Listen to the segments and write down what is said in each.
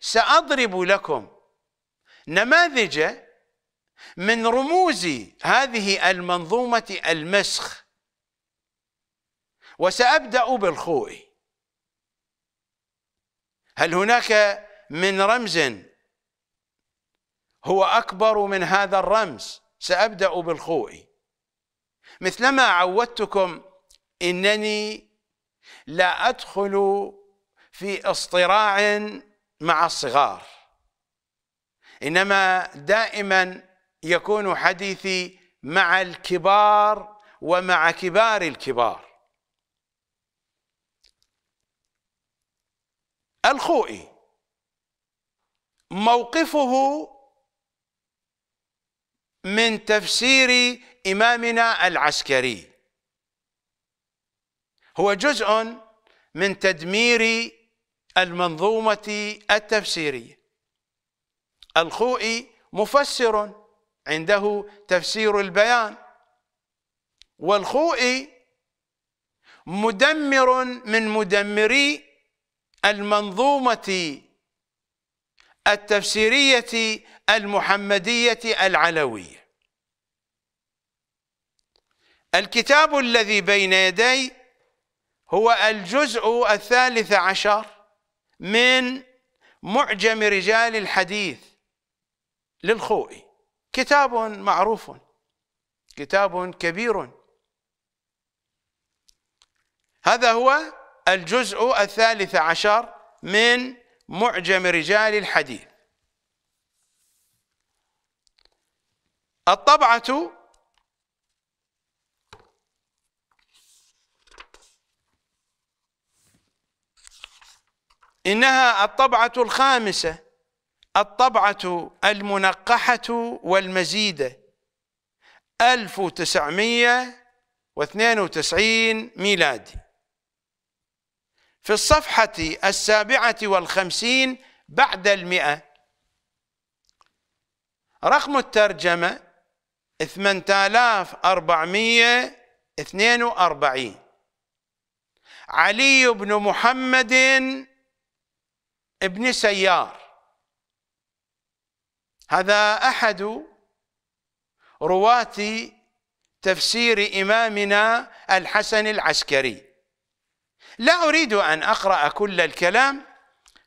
سأضرب لكم نماذج من رموز هذه المنظومة المسخ وسأبدأ بالخوء هل هناك من رمز هو أكبر من هذا الرمز سأبدأ بالخوء مثلما عودتكم إنني لا أدخل في اصطراع مع الصغار انما دائما يكون حديثي مع الكبار ومع كبار الكبار الخوئي موقفه من تفسير إمامنا العسكري هو جزء من تدمير المنظومة التفسيرية الخوئي مفسر عنده تفسير البيان والخوئي مدمر من مدمري المنظومة التفسيرية المحمدية العلوية الكتاب الذي بين يدي هو الجزء الثالث عشر من معجم رجال الحديث للخوئي كتاب معروف كتاب كبير هذا هو الجزء الثالث عشر من معجم رجال الحديث الطبعة إنها الطبعة الخامسة الطبعة المنقحة والمزيدة 1992 ميلادي في الصفحة السابعة والخمسين بعد المئة رقم الترجمة 8442 علي بن محمد ابن سيار هذا أحد رواة تفسير إمامنا الحسن العسكري لا أريد أن أقرأ كل الكلام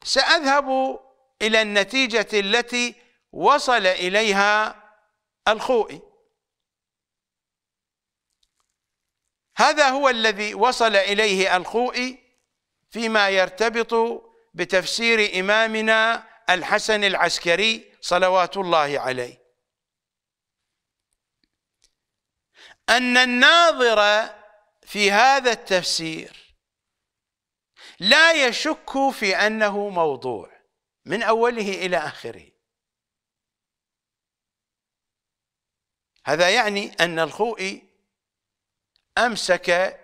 سأذهب إلى النتيجة التي وصل إليها الخوئي هذا هو الذي وصل إليه الخوئي فيما يرتبط بتفسير إمامنا الحسن العسكري صلوات الله عليه أن الناظر في هذا التفسير لا يشك في أنه موضوع من أوله إلى آخره هذا يعني أن الخوئي أمسك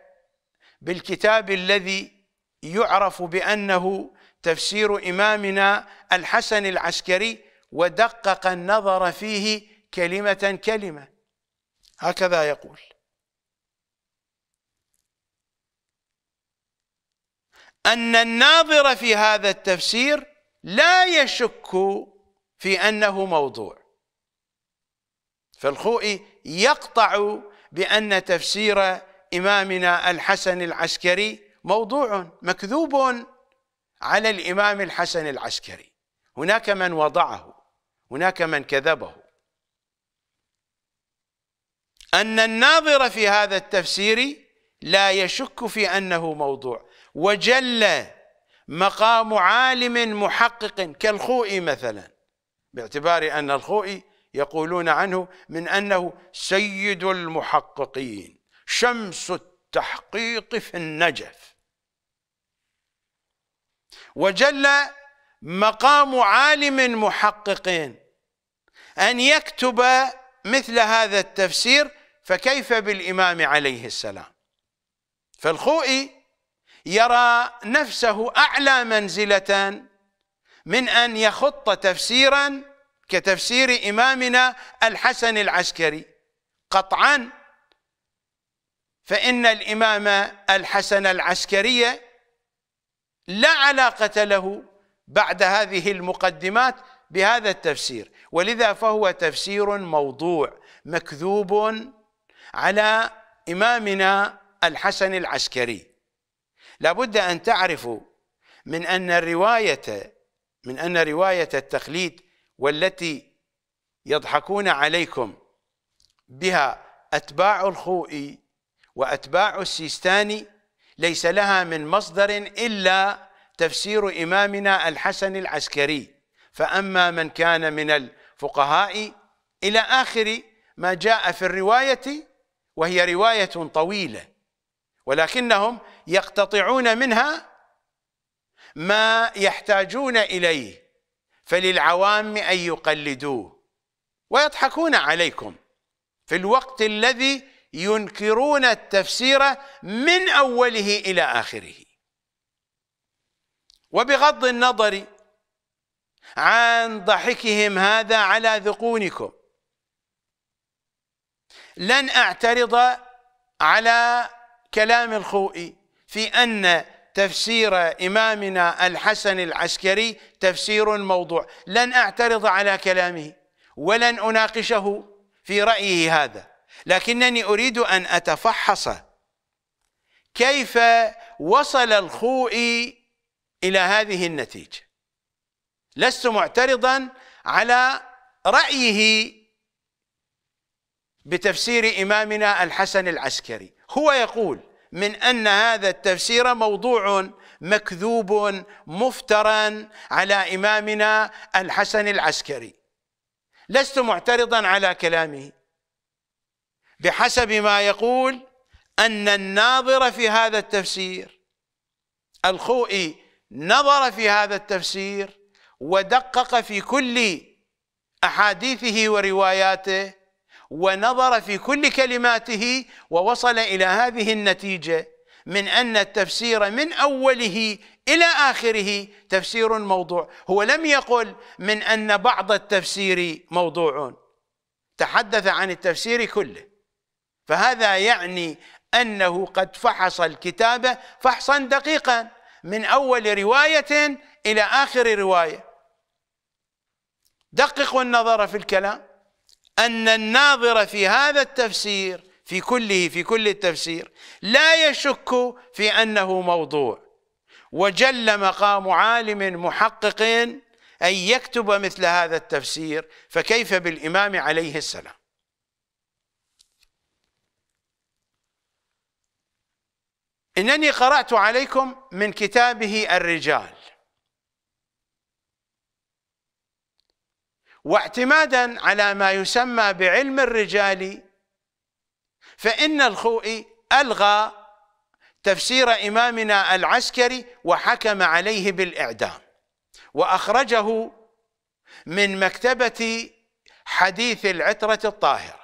بالكتاب الذي يعرف بأنه تفسير إمامنا الحسن العسكري ودقق النظر فيه كلمة كلمة هكذا يقول أن الناظر في هذا التفسير لا يشك في أنه موضوع فالخوئي يقطع بأن تفسير إمامنا الحسن العسكري موضوع مكذوب على الإمام الحسن العسكري هناك من وضعه هناك من كذبه أن الناظر في هذا التفسير لا يشك في أنه موضوع وجل مقام عالم محقق كالخوئي مثلا باعتبار أن الخوئي يقولون عنه من أنه سيد المحققين شمس التحقيق في النجف وجل مقام عالم محقق أن يكتب مثل هذا التفسير فكيف بالإمام عليه السلام فالخوئي يرى نفسه أعلى منزلة من أن يخط تفسيرا كتفسير إمامنا الحسن العسكري قطعا فإن الإمام الحسن العسكري لا علاقة له بعد هذه المقدمات بهذا التفسير ولذا فهو تفسير موضوع مكذوب على إمامنا الحسن العسكري لابد أن تعرفوا من أن الرواية من أن رواية التخليد والتي يضحكون عليكم بها أتباع الخوئي وأتباع السيستاني ليس لها من مصدر إلا تفسير إمامنا الحسن العسكري فأما من كان من الفقهاء إلى آخر ما جاء في الرواية وهي رواية طويلة ولكنهم يقتطعون منها ما يحتاجون إليه فللعوام أن يقلدوه ويضحكون عليكم في الوقت الذي ينكرون التفسير من أوله إلى آخره وبغض النظر عن ضحكهم هذا على ذقونكم لن أعترض على كلام الخوئي في أن تفسير إمامنا الحسن العسكري تفسير موضوع لن أعترض على كلامه ولن أناقشه في رأيه هذا لكنني أريد أن أتفحص كيف وصل الخوئي إلى هذه النتيجة لست معترضا على رأيه بتفسير إمامنا الحسن العسكري هو يقول من أن هذا التفسير موضوع مكذوب مفترا على إمامنا الحسن العسكري لست معترضا على كلامه بحسب ما يقول أن الناظر في هذا التفسير الخوئي نظر في هذا التفسير ودقق في كل أحاديثه ورواياته ونظر في كل كلماته ووصل إلى هذه النتيجة من أن التفسير من أوله إلى آخره تفسير موضوع هو لم يقل من أن بعض التفسير موضوع تحدث عن التفسير كله فهذا يعني أنه قد فحص الكتابة فحصا دقيقا من أول رواية إلى آخر رواية دققوا النظر في الكلام أن الناظر في هذا التفسير في كله في كل التفسير لا يشك في أنه موضوع وجل مقام عالم محقق أن يكتب مثل هذا التفسير فكيف بالإمام عليه السلام إنني قرأت عليكم من كتابه الرجال واعتمادا على ما يسمى بعلم الرجال فإن الخوئي ألغى تفسير إمامنا العسكري وحكم عليه بالإعدام وأخرجه من مكتبة حديث العترة الطاهرة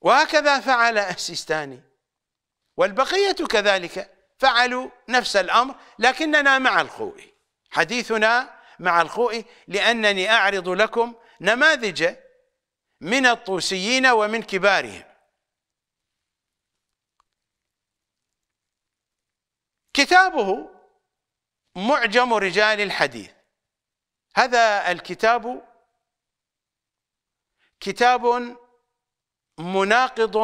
وهكذا فعل السيستاني والبقية كذلك فعلوا نفس الأمر لكننا مع الخوئي حديثنا مع الخوئي لأنني أعرض لكم نماذج من الطوسيين ومن كبارهم كتابه معجم رجال الحديث هذا الكتاب كتاب مناقض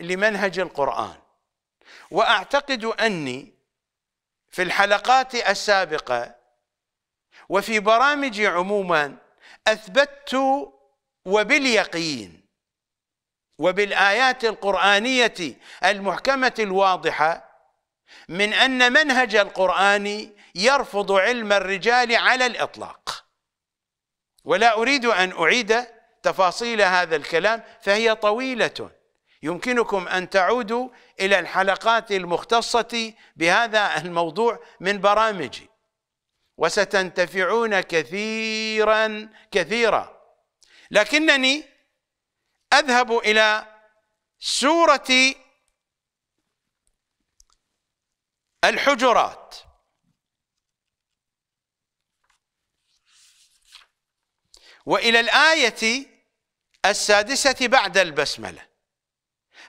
لمنهج القرآن واعتقد اني في الحلقات السابقه وفي برامجي عموما اثبتت وباليقين وبالايات القرانيه المحكمه الواضحه من ان منهج القران يرفض علم الرجال على الاطلاق ولا اريد ان اعيد تفاصيل هذا الكلام فهي طويله يمكنكم ان تعودوا الى الحلقات المختصه بهذا الموضوع من برامجي وستنتفعون كثيرا كثيرا لكنني اذهب الى سوره الحجرات والى الايه السادسه بعد البسمله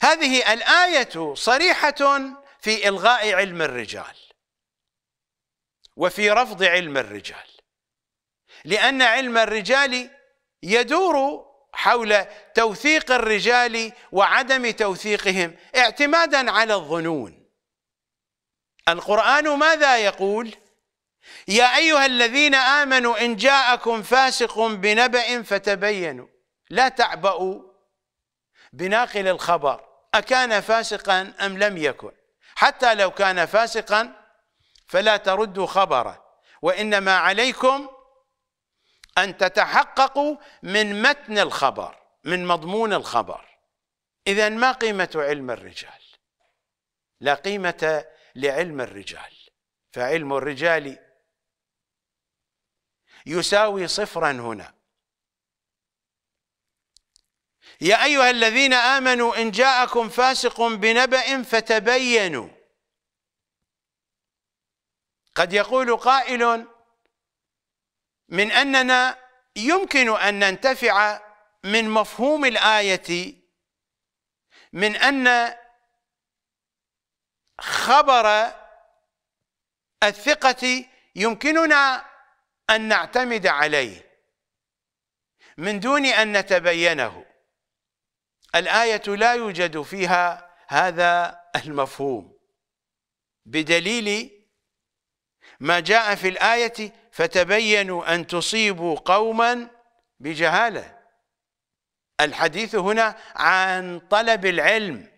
هذه الآية صريحة في إلغاء علم الرجال وفي رفض علم الرجال لأن علم الرجال يدور حول توثيق الرجال وعدم توثيقهم اعتمادا على الظنون القرآن ماذا يقول؟ يا أيها الذين آمنوا إن جاءكم فاسق بنبأ فتبينوا لا تعبأوا بناقل الخبر أكان فاسقا أم لم يكن حتى لو كان فاسقا فلا تردوا خبره وإنما عليكم أن تتحققوا من متن الخبر من مضمون الخبر إذا ما قيمة علم الرجال لا قيمة لعلم الرجال فعلم الرجال يساوي صفرا هنا يا أيها الذين آمنوا إن جاءكم فاسق بنبأ فتبينوا قد يقول قائل من أننا يمكن أن ننتفع من مفهوم الآية من أن خبر الثقة يمكننا أن نعتمد عليه من دون أن نتبينه الآية لا يوجد فيها هذا المفهوم بدليل ما جاء في الآية فتبينوا أن تصيبوا قوما بجهالة الحديث هنا عن طلب العلم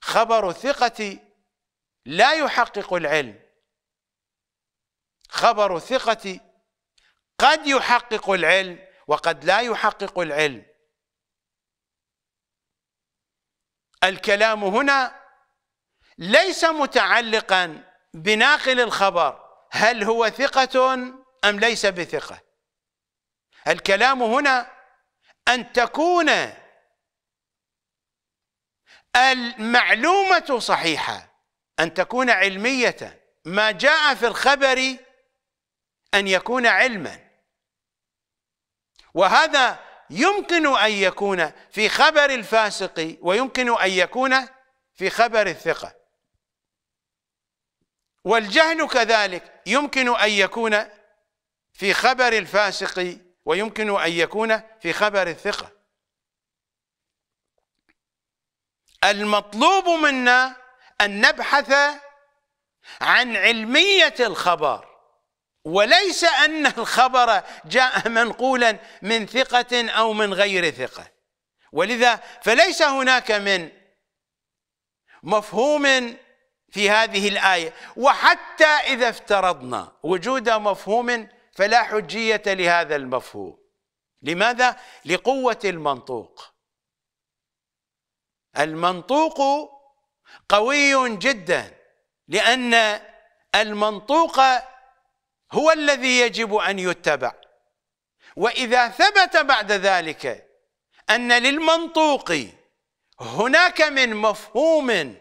خبر الثقة لا يحقق العلم خبر الثقة قد يحقق العلم وقد لا يحقق العلم الكلام هنا ليس متعلقا بناقل الخبر هل هو ثقة أم ليس بثقة الكلام هنا أن تكون المعلومة صحيحة أن تكون علمية ما جاء في الخبر أن يكون علما وهذا يمكن أن يكون في خبر الفاسق ويمكن أن يكون في خبر الثقة والجهل كذلك يمكن أن يكون في خبر الفاسق ويمكن أن يكون في خبر الثقة المطلوب منا أن نبحث عن علمية الخبر وليس أن الخبر جاء منقولا من ثقة أو من غير ثقة ولذا فليس هناك من مفهوم في هذه الآية وحتى إذا افترضنا وجود مفهوم فلا حجية لهذا المفهوم لماذا؟ لقوة المنطوق المنطوق قوي جدا لأن المنطوق هو الذي يجب أن يتبع وإذا ثبت بعد ذلك أن للمنطوق هناك من مفهوم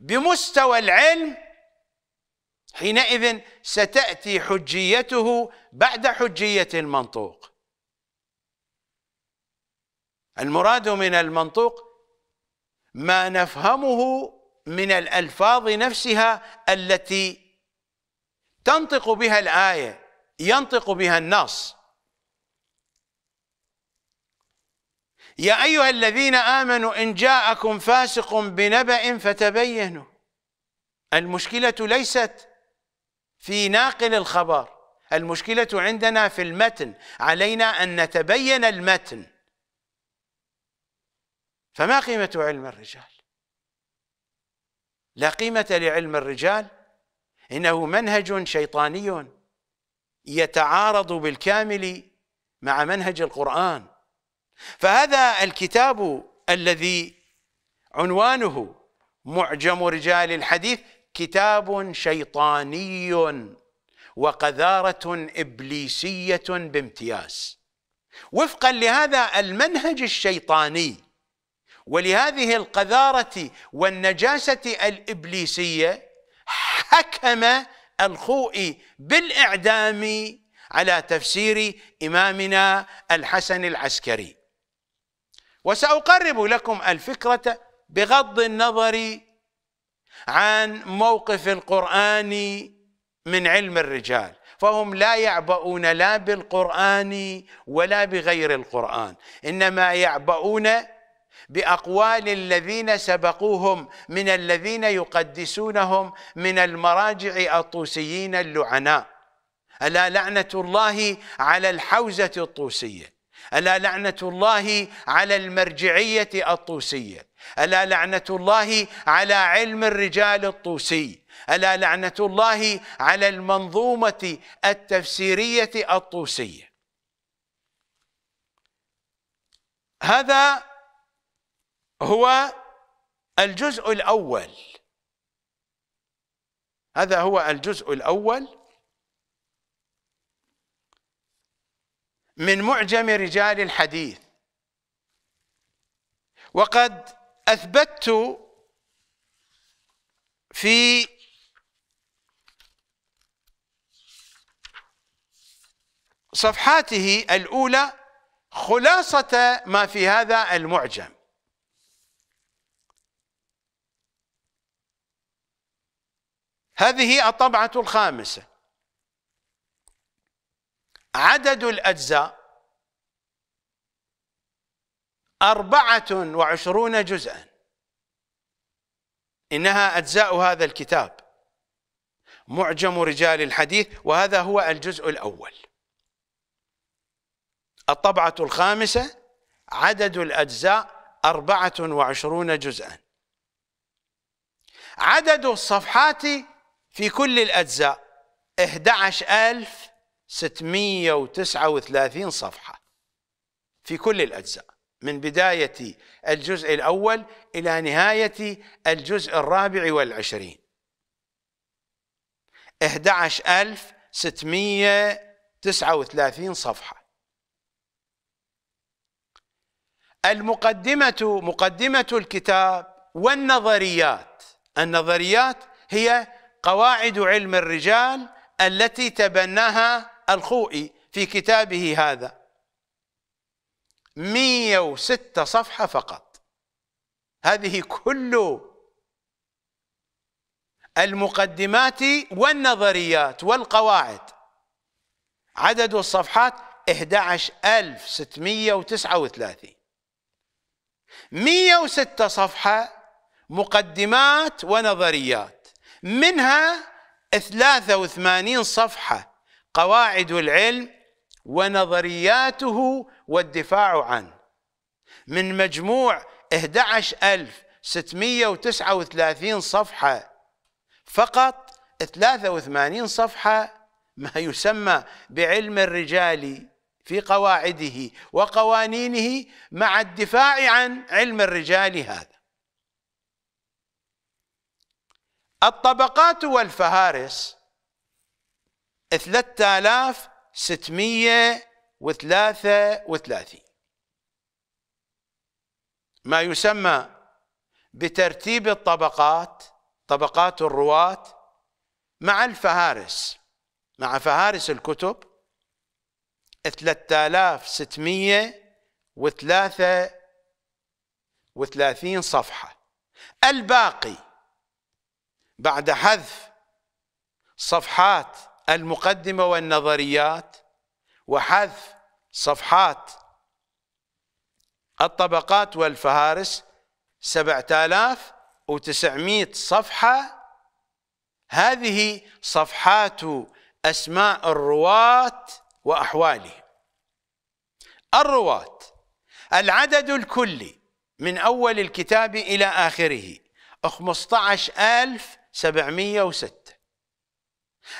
بمستوى العلم حينئذ ستأتي حجيته بعد حجية المنطوق المراد من المنطوق ما نفهمه من الألفاظ نفسها التي تنطق بها الآية ينطق بها النص يا أيها الذين آمنوا إن جاءكم فاسق بنبأ فتبينوا المشكلة ليست في ناقل الخبر المشكلة عندنا في المتن علينا أن نتبين المتن فما قيمة علم الرجال لا قيمة لعلم الرجال انه منهج شيطاني يتعارض بالكامل مع منهج القران فهذا الكتاب الذي عنوانه معجم رجال الحديث كتاب شيطاني وقذاره ابليسيه بامتياز وفقا لهذا المنهج الشيطاني ولهذه القذاره والنجاسه الابليسيه حكم الخوئي بالإعدام على تفسير إمامنا الحسن العسكري وسأقرب لكم الفكرة بغض النظر عن موقف القرآن من علم الرجال فهم لا يعبؤون لا بالقرآن ولا بغير القرآن إنما يعبؤون باقوال الذين سبقوهم من الذين يقدسونهم من المراجع الطوسيين اللعناء الا لعنه الله على الحوزه الطوسيه الا لعنه الله على المرجعيه الطوسيه الا لعنه الله على علم الرجال الطوسي الا لعنه الله على المنظومه التفسيريه الطوسيه هذا هو الجزء الأول هذا هو الجزء الأول من معجم رجال الحديث وقد أثبتت في صفحاته الأولى خلاصة ما في هذا المعجم هذه الطبعة الخامسة عدد الأجزاء أربعة وعشرون جزءا إنها أجزاء هذا الكتاب معجم رجال الحديث وهذا هو الجزء الأول الطبعة الخامسة عدد الأجزاء أربعة وعشرون جزءا عدد الصفحات في كل الأجزاء 11639 صفحة في كل الأجزاء من بداية الجزء الأول إلى نهاية الجزء الرابع والعشرين 11639 صفحة المقدمة مقدمة الكتاب والنظريات النظريات هي قواعد علم الرجال التي تبناها الخوئي في كتابه هذا 106 صفحة فقط هذه كل المقدمات والنظريات والقواعد عدد الصفحات 11639 106 صفحة مقدمات ونظريات منها 83 صفحة قواعد العلم ونظرياته والدفاع عنه من مجموع 11639 صفحة فقط 83 صفحة ما يسمى بعلم الرجال في قواعده وقوانينه مع الدفاع عن علم الرجال هذا الطبقات والفهارس 3633 ما يسمى بترتيب الطبقات طبقات الرواة مع الفهارس مع فهارس الكتب 3633 صفحة الباقي بعد حذف صفحات المقدمة والنظريات وحذف صفحات الطبقات والفهارس 7900 صفحة هذه صفحات أسماء الرواة وأحوالهم الرواة العدد الكلي من أول الكتاب إلى آخره 15000 706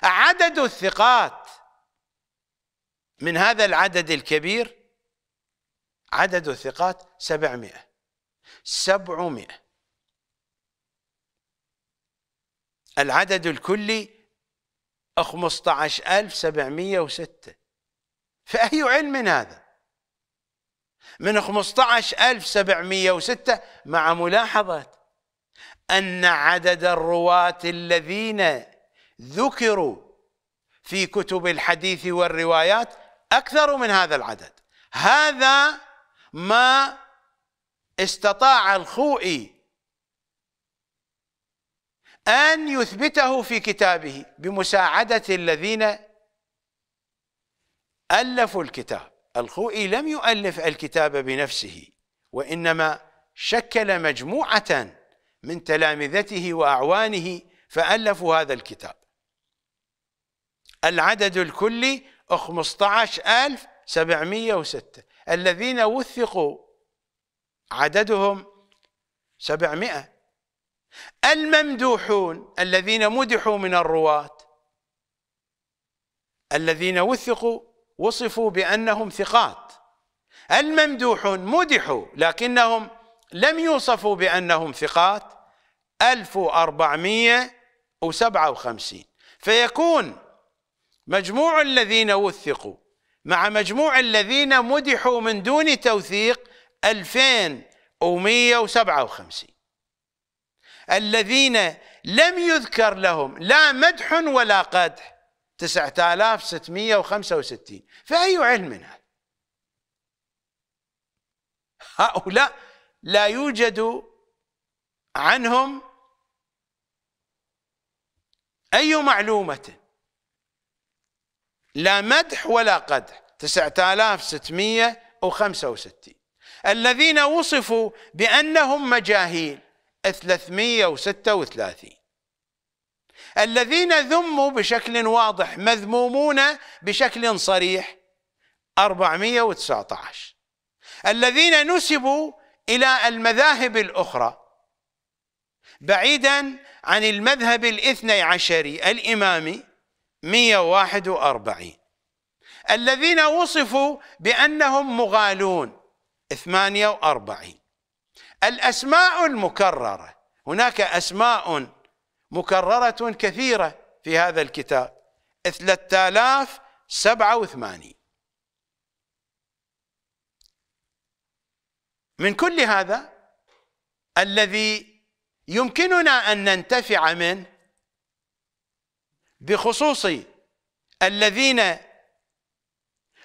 عدد الثقات من هذا العدد الكبير عدد الثقات 700 700 العدد الكلي وستة فأي علم هذا من وستة مع ملاحظة أن عدد الرواة الذين ذكروا في كتب الحديث والروايات أكثر من هذا العدد هذا ما استطاع الخوئي أن يثبته في كتابه بمساعدة الذين ألفوا الكتاب الخوئي لم يؤلف الكتاب بنفسه وإنما شكل مجموعة من تلامذته وأعوانه فألفوا هذا الكتاب العدد الكلي 15706 الذين وثقوا عددهم 700 الممدوحون الذين مدحوا من الرواة الذين وثقوا وصفوا بأنهم ثقات الممدوحون مدحوا لكنهم لم يوصفوا بأنهم ثقات 1457 فيكون مجموع الذين وثقوا مع مجموع الذين مدحوا من دون توثيق 2157 الذين لم يذكر لهم لا مدح ولا قدح 9665 فأي علم هذا هؤلاء لا يوجد عنهم أي معلومة لا مدح ولا قدح 9665 الذين وصفوا بأنهم مجاهيل 336 الذين ذموا بشكل واضح مذمومون بشكل صريح 419 الذين نسبوا الى المذاهب الاخرى بعيدا عن المذهب الاثني عشري الامامي 141 الذين وصفوا بانهم مغالون 48 الاسماء المكرره هناك اسماء مكرره كثيره في هذا الكتاب 3087 من كل هذا الذي يمكننا أن ننتفع منه بخصوص الذين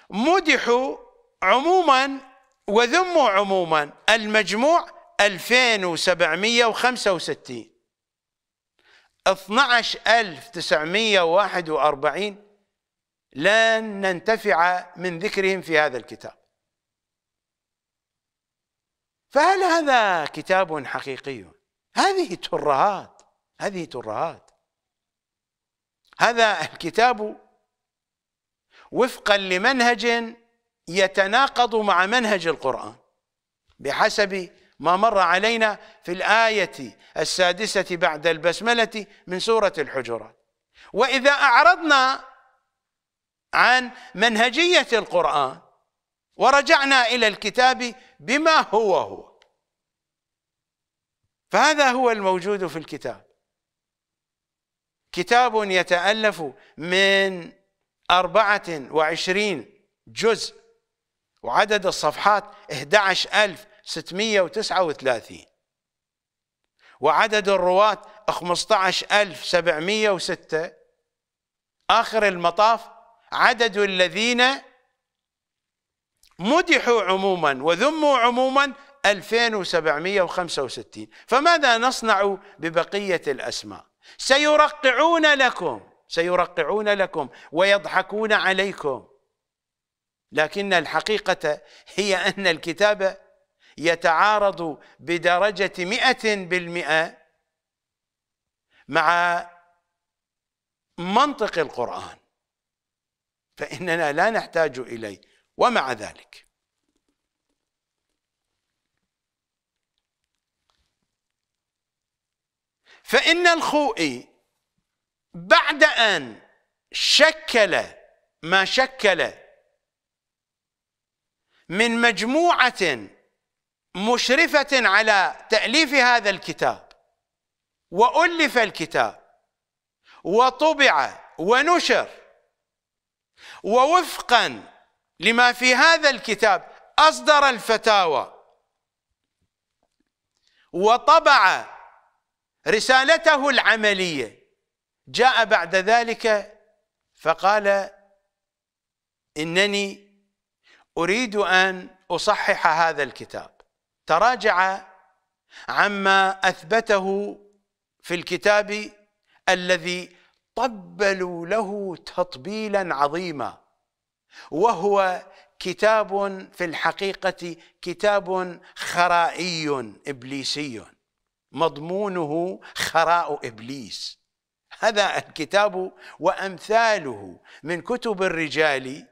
مدحوا عموما وذموا عموما المجموع 2765 12941 لن ننتفع من ذكرهم في هذا الكتاب فهل هذا كتاب حقيقي هذه ترهات هذه ترهات هذا الكتاب وفقا لمنهج يتناقض مع منهج القرآن بحسب ما مر علينا في الآية السادسة بعد البسملة من سورة الحجرات وإذا أعرضنا عن منهجية القرآن ورجعنا الى الكتاب بما هو هو فهذا هو الموجود في الكتاب كتاب يتالف من اربعه وعشرين جزء وعدد الصفحات 11639 وعدد الرواة 15706 آخر المطاف عدد الذين مدحوا عموما وذموا عموما 2765 فماذا نصنع ببقية الأسماء سيرقعون لكم سيرقعون لكم ويضحكون عليكم لكن الحقيقة هي أن الكتاب يتعارض بدرجة مئة بالمئة مع منطق القرآن فإننا لا نحتاج إليه ومع ذلك فإن الخوئي بعد أن شكل ما شكل من مجموعة مشرفة على تأليف هذا الكتاب وألف الكتاب وطبع ونشر ووفقا لما في هذا الكتاب أصدر الفتاوى وطبع رسالته العملية جاء بعد ذلك فقال إنني أريد أن أصحح هذا الكتاب تراجع عما أثبته في الكتاب الذي طبلوا له تطبيلا عظيما وهو كتاب في الحقيقة كتاب خرائي إبليسي مضمونه خراء إبليس هذا الكتاب وأمثاله من كتب الرجال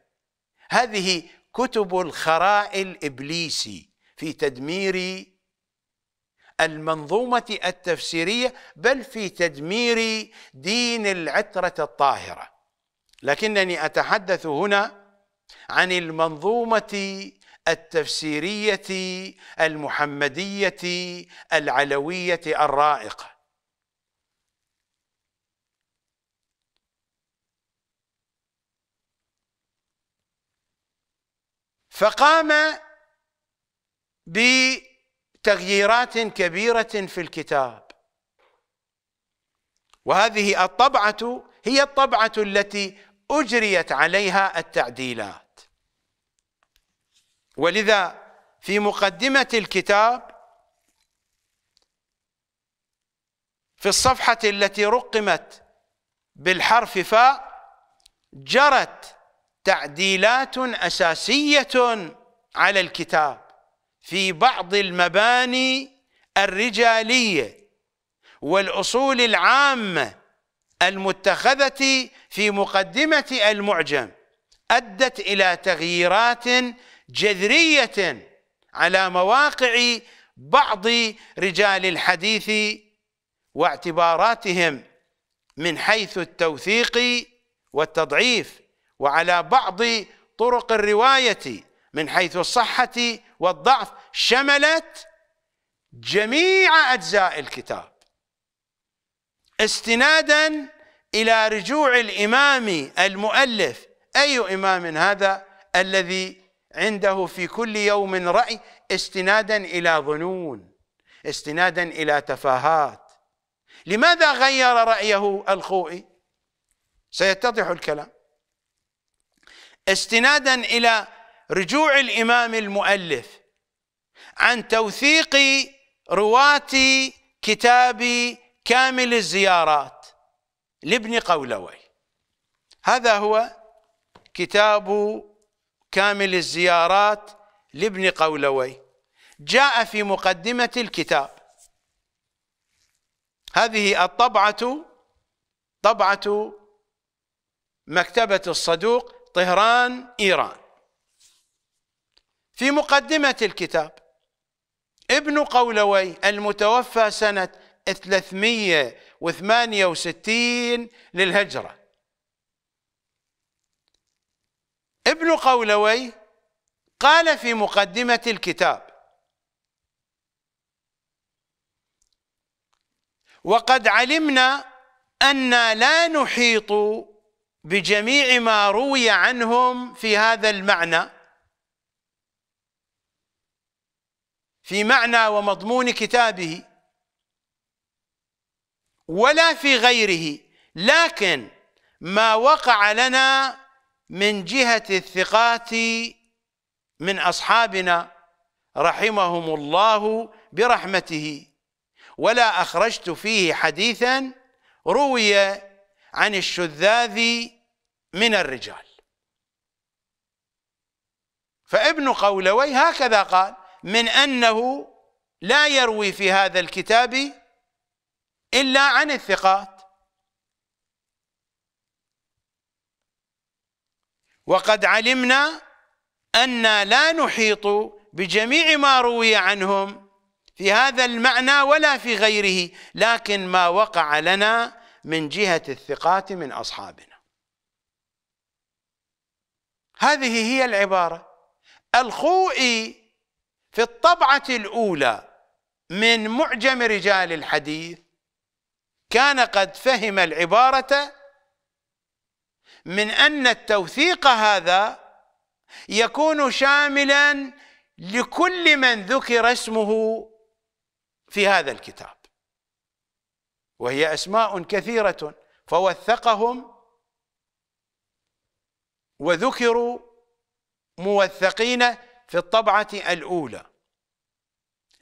هذه كتب الخراء الإبليسي في تدمير المنظومة التفسيرية بل في تدمير دين العترة الطاهرة لكنني أتحدث هنا عن المنظومة التفسيرية المحمدية العلوية الرائقة فقام بتغييرات كبيرة في الكتاب وهذه الطبعة هي الطبعة التي أجريت عليها التعديلات ولذا في مقدمة الكتاب في الصفحة التي رقمت بالحرف فاء جرت تعديلات أساسية على الكتاب في بعض المباني الرجالية والأصول العامة المتخذة في مقدمة المعجم أدت إلى تغييرات جذرية على مواقع بعض رجال الحديث واعتباراتهم من حيث التوثيق والتضعيف وعلى بعض طرق الرواية من حيث الصحة والضعف شملت جميع أجزاء الكتاب استنادا إلى رجوع الإمام المؤلف أي إمام هذا الذي عنده في كل يوم رأي استنادا إلى ظنون استنادا إلى تفاهات لماذا غير رأيه الخوئي سيتضح الكلام استنادا إلى رجوع الإمام المؤلف عن توثيق رواة كتاب كامل الزيارات لابن قولوي هذا هو كتاب كامل الزيارات لابن قولوي جاء في مقدمة الكتاب هذه الطبعة طبعة مكتبة الصدوق طهران إيران في مقدمة الكتاب ابن قولوي المتوفى سنة 300 وثمانية وستين للهجرة ابن قولوي قال في مقدمة الكتاب وقد علمنا أن لا نحيط بجميع ما روي عنهم في هذا المعنى في معنى ومضمون كتابه ولا في غيره لكن ما وقع لنا من جهة الثقات من أصحابنا رحمهم الله برحمته ولا أخرجت فيه حديثا روي عن الشذاذ من الرجال فابن قولوي هكذا قال من أنه لا يروي في هذا الكتاب إلا عن الثقات وقد علمنا أن لا نحيط بجميع ما روي عنهم في هذا المعنى ولا في غيره لكن ما وقع لنا من جهة الثقات من أصحابنا هذه هي العبارة الخوئي في الطبعة الأولى من معجم رجال الحديث كان قد فهم العبارة من أن التوثيق هذا يكون شاملا لكل من ذكر اسمه في هذا الكتاب وهي أسماء كثيرة فوثقهم وذكروا موثقين في الطبعة الأولى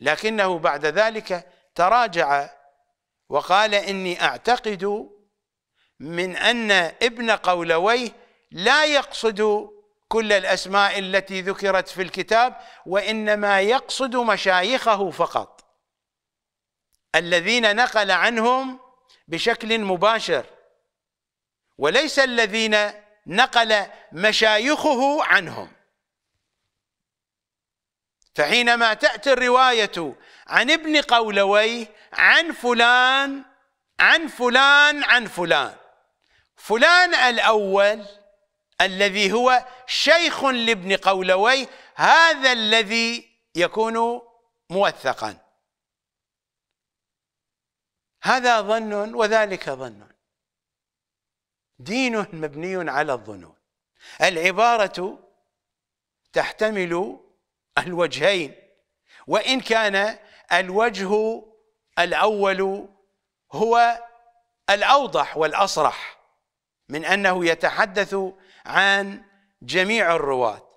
لكنه بعد ذلك تراجع وقال إني أعتقد من أن ابن قولويه لا يقصد كل الأسماء التي ذكرت في الكتاب وإنما يقصد مشايخه فقط الذين نقل عنهم بشكل مباشر وليس الذين نقل مشايخه عنهم فحينما تأتي الرواية عن ابن قولويه عن فلان عن فلان عن فلان فلان الأول الذي هو شيخ لابن قولويه هذا الذي يكون موثقا هذا ظن وذلك ظن دين مبني على الظنون العبارة تحتمل الوجهين وإن كان الوجه الاول هو الاوضح والاصرح من انه يتحدث عن جميع الرواه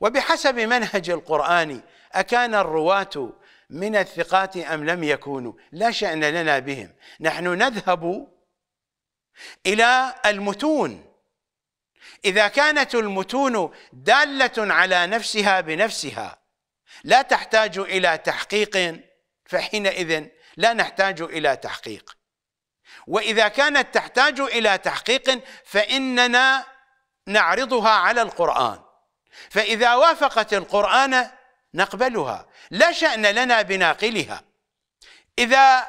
وبحسب منهج القران اكان الرواه من الثقات ام لم يكونوا لا شان لنا بهم نحن نذهب الى المتون اذا كانت المتون داله على نفسها بنفسها لا تحتاج إلى تحقيق فحينئذ لا نحتاج إلى تحقيق وإذا كانت تحتاج إلى تحقيق فإننا نعرضها على القرآن فإذا وافقت القرآن نقبلها لا شأن لنا بناقلها إذا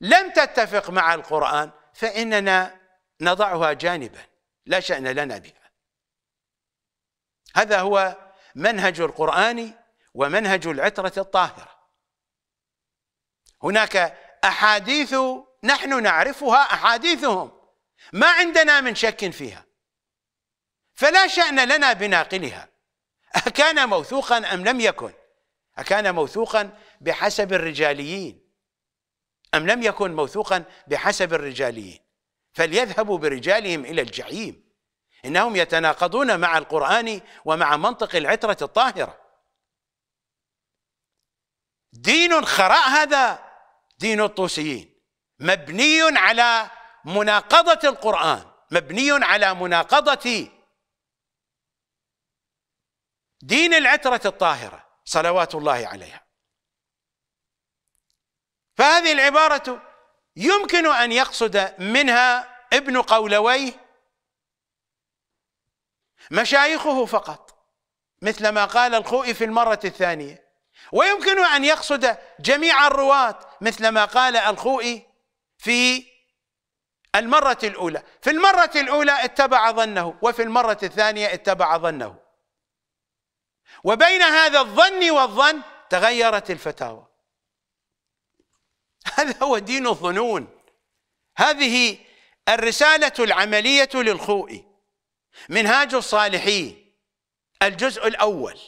لم تتفق مع القرآن فإننا نضعها جانبا لا شأن لنا بها هذا هو منهج القرآن ومنهج العترة الطاهرة هناك أحاديث نحن نعرفها أحاديثهم ما عندنا من شك فيها فلا شأن لنا بناقلها أكان موثوقا أم لم يكن أكان موثوقا بحسب الرجاليين أم لم يكن موثوقا بحسب الرجاليين فليذهبوا برجالهم إلى الجحيم إنهم يتناقضون مع القرآن ومع منطق العترة الطاهرة دين خراء هذا دين الطوسيين مبني على مناقضة القرآن مبني على مناقضة دين العترة الطاهرة صلوات الله عليها فهذه العبارة يمكن أن يقصد منها ابن قولويه مشايخه فقط مثل ما قال الخوئي في المرة الثانية ويمكن أن يقصد جميع الرواة مثل ما قال الخوئي في المرة الأولى في المرة الأولى اتبع ظنه وفي المرة الثانية اتبع ظنه وبين هذا الظن والظن تغيرت الفتاوى هذا هو دين الظنون هذه الرسالة العملية للخوئي منهاج الصالحين الجزء الأول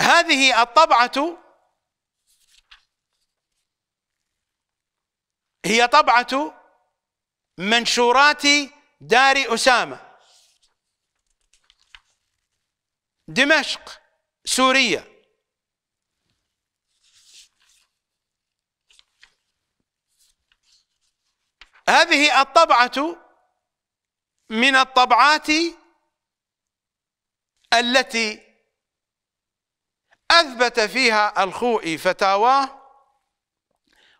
هذه الطبعة هي طبعة منشورات دار أسامة دمشق سوريا هذه الطبعة من الطبعات التي أثبت فيها الخوئي فتاواه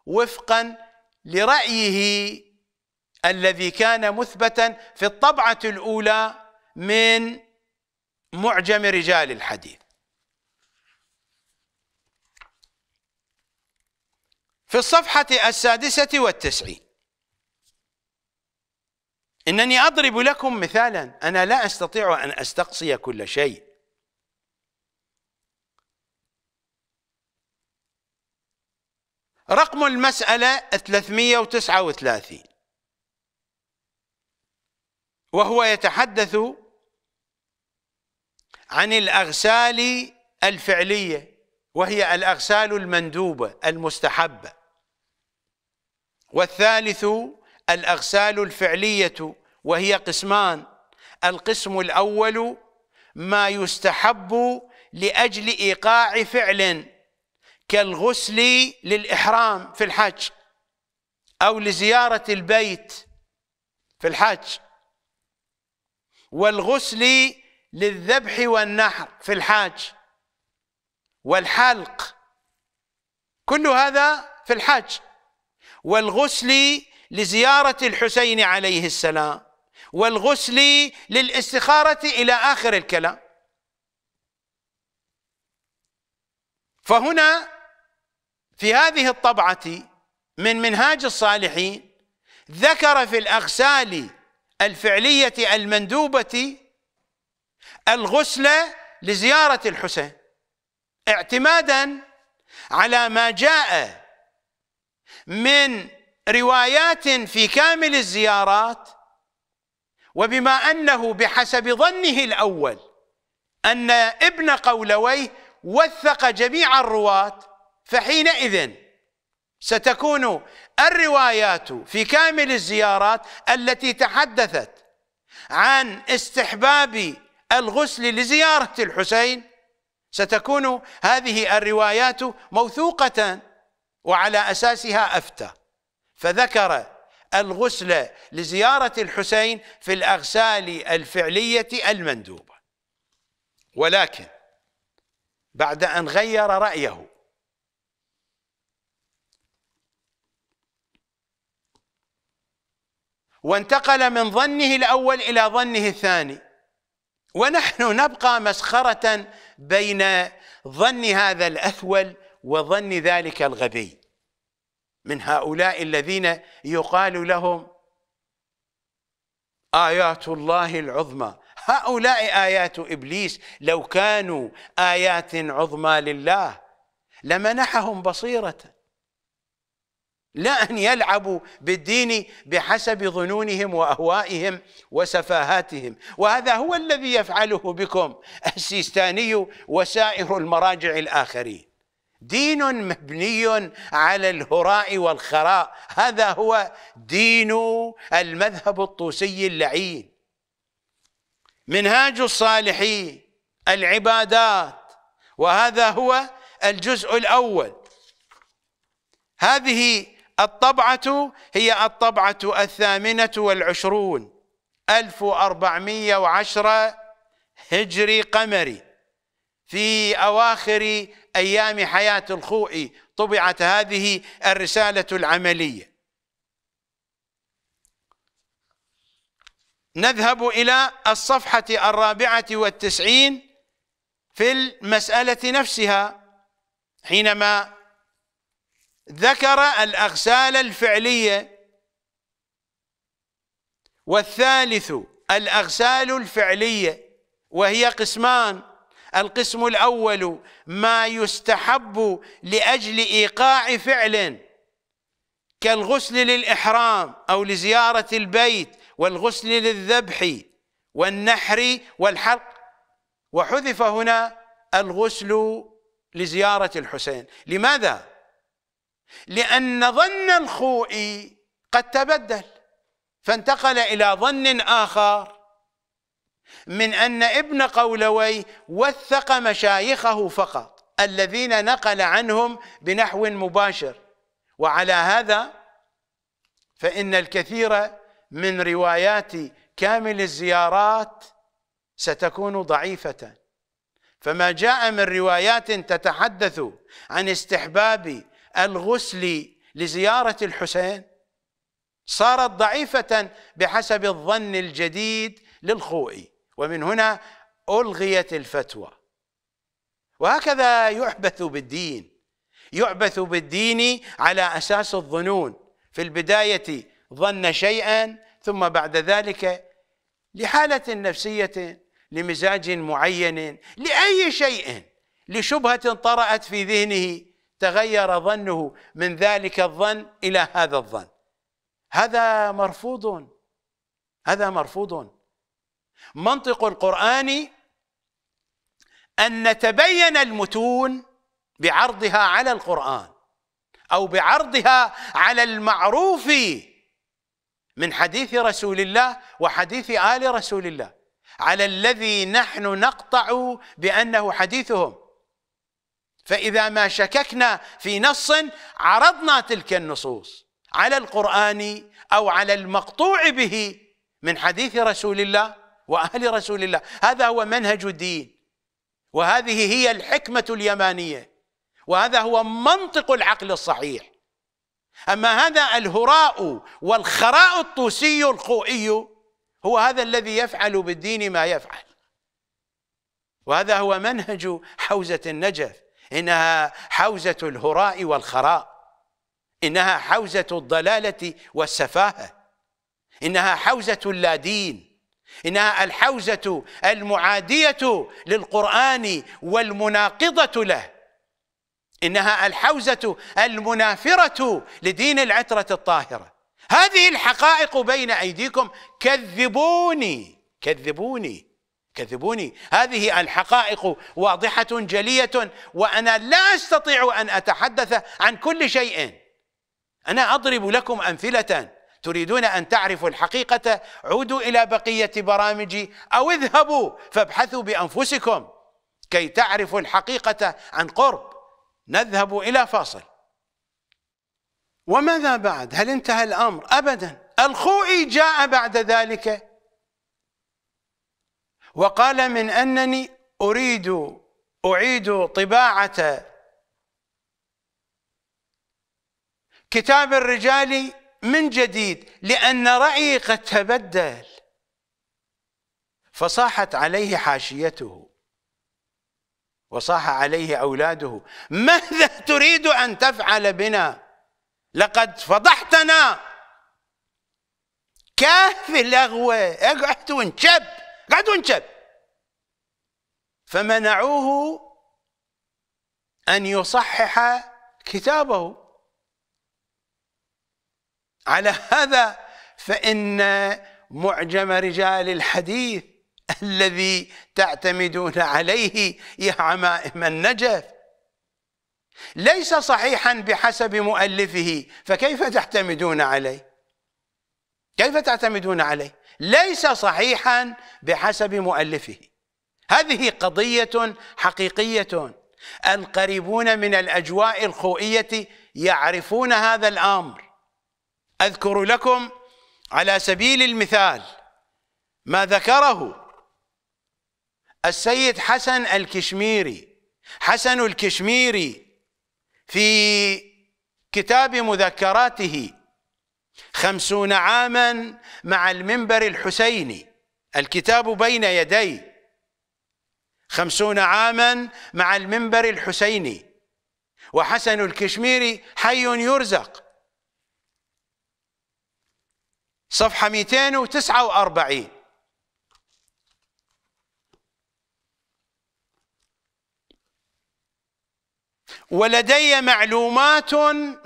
وفقا لرأيه الذي كان مثبتا في الطبعة الأولى من معجم رجال الحديث في الصفحة السادسة والتسعين إنني أضرب لكم مثالا أنا لا أستطيع أن أستقصي كل شيء رقم المسألة 339 وهو يتحدث عن الأغسال الفعلية وهي الأغسال المندوبة المستحبة والثالث الأغسال الفعلية وهي قسمان القسم الأول ما يستحب لأجل إيقاع فعل كالغسل للإحرام في الحج أو لزيارة البيت في الحج والغسل للذبح والنحر في الحج والحلق كل هذا في الحج والغسل لزيارة الحسين عليه السلام والغسل للاستخارة إلى آخر الكلام فهنا في هذه الطبعة من منهاج الصالحين ذكر في الأغسال الفعلية المندوبة الغسل لزيارة الحسين اعتمادا على ما جاء من روايات في كامل الزيارات وبما أنه بحسب ظنه الأول أن ابن قولويه وثق جميع الرواة فحينئذ ستكون الروايات في كامل الزيارات التي تحدثت عن استحباب الغسل لزيارة الحسين ستكون هذه الروايات موثوقة وعلى أساسها أفتى فذكر الغسل لزيارة الحسين في الأغسال الفعلية المندوبة ولكن بعد أن غير رأيه وانتقل من ظنه الأول إلى ظنه الثاني ونحن نبقى مسخرة بين ظن هذا الأثول وظن ذلك الغبي من هؤلاء الذين يقال لهم آيات الله العظمى هؤلاء آيات إبليس لو كانوا آيات عظمى لله لمنحهم بصيرة لا ان يلعبوا بالدين بحسب ظنونهم واهوائهم وسفاهاتهم وهذا هو الذي يفعله بكم السيستاني وسائر المراجع الاخرين دين مبني على الهراء والخراء هذا هو دين المذهب الطوسي اللعين منهاج الصالحين العبادات وهذا هو الجزء الاول هذه الطبعة هي الطبعة الثامنة والعشرون 1410 هجري قمري في أواخر أيام حياة الخوئي طبعت هذه الرسالة العملية نذهب إلى الصفحة الرابعة والتسعين في المسألة نفسها حينما ذكر الأغسال الفعلية والثالث الأغسال الفعلية وهي قسمان القسم الأول ما يستحب لأجل إيقاع فعل كالغسل للإحرام أو لزيارة البيت والغسل للذبح والنحر والحلق وحذف هنا الغسل لزيارة الحسين لماذا؟ لأن ظن الخوئي قد تبدل فانتقل إلى ظن آخر من أن ابن قولوي وثق مشايخه فقط الذين نقل عنهم بنحو مباشر وعلى هذا فإن الكثير من روايات كامل الزيارات ستكون ضعيفة فما جاء من روايات تتحدث عن استحباب الغسل لزيارة الحسين صارت ضعيفة بحسب الظن الجديد للخوئي ومن هنا ألغيت الفتوى وهكذا يعبث بالدين يعبث بالدين على أساس الظنون في البداية ظن شيئا ثم بعد ذلك لحالة نفسية لمزاج معين لأي شيء لشبهة طرأت في ذهنه تغير ظنه من ذلك الظن الى هذا الظن هذا مرفوض هذا مرفوض منطق القران ان نتبين المتون بعرضها على القران او بعرضها على المعروف من حديث رسول الله وحديث ال رسول الله على الذي نحن نقطع بانه حديثهم فإذا ما شككنا في نص عرضنا تلك النصوص على القرآن أو على المقطوع به من حديث رسول الله وأهل رسول الله هذا هو منهج الدين وهذه هي الحكمة اليمانية وهذا هو منطق العقل الصحيح أما هذا الهراء والخراء الطوسي الخوئي هو هذا الذي يفعل بالدين ما يفعل وهذا هو منهج حوزة النجف إنها حوزة الهراء والخراء إنها حوزة الضلالة والسفاهة إنها حوزة اللادين إنها الحوزة المعادية للقرآن والمناقضة له إنها الحوزة المنافرة لدين العترة الطاهرة هذه الحقائق بين أيديكم كذبوني كذبوني كذبوني هذه الحقائق واضحة جلية وأنا لا أستطيع أن أتحدث عن كل شيء أنا أضرب لكم أمثلة تريدون أن تعرفوا الحقيقة عودوا إلى بقية برامجي أو اذهبوا فابحثوا بأنفسكم كي تعرفوا الحقيقة عن قرب نذهب إلى فاصل وماذا بعد هل انتهى الأمر أبدا الخوئي جاء بعد ذلك وقال من أنني أريد أعيد طباعة كتاب الرجال من جديد لأن رأيي قد تبدل فصاحت عليه حاشيته وصاح عليه أولاده ماذا تريد أن تفعل بنا لقد فضحتنا كافي اللغوة اقعد وانشب قعد وانشب فمنعوه أن يصحح كتابه على هذا فإن معجم رجال الحديث الذي تعتمدون عليه يا عمائم النجف ليس صحيحا بحسب مؤلفه فكيف تعتمدون عليه كيف تعتمدون عليه ليس صحيحا بحسب مؤلفه هذه قضية حقيقية القريبون من الأجواء الخوئية يعرفون هذا الأمر أذكر لكم على سبيل المثال ما ذكره السيد حسن الكشميري حسن الكشميري في كتاب مذكراته خمسون عاما مع المنبر الحسيني الكتاب بين يدي خمسون عاما مع المنبر الحسيني وحسن الكشميري حي يرزق صفحة 249 ولدي معلومات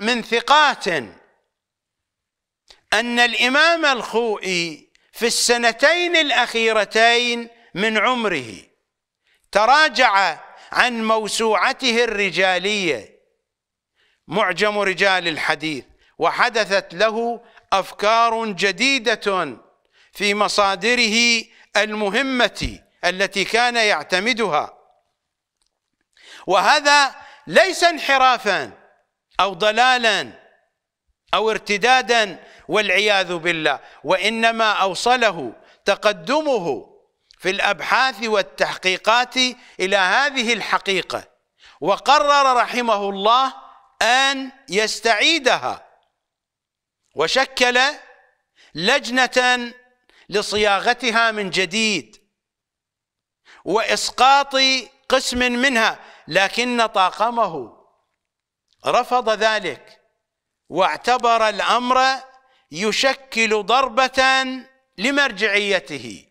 من ثقات أن الإمام الخوئي في السنتين الأخيرتين من عمره تراجع عن موسوعته الرجالية معجم رجال الحديث وحدثت له أفكار جديدة في مصادره المهمة التي كان يعتمدها وهذا ليس انحرافا أو ضلالا أو ارتدادا والعياذ بالله وإنما أوصله تقدمه في الأبحاث والتحقيقات إلى هذه الحقيقة وقرر رحمه الله أن يستعيدها وشكل لجنة لصياغتها من جديد وإسقاط قسم منها لكن طاقمه رفض ذلك واعتبر الأمر يشكل ضربة لمرجعيته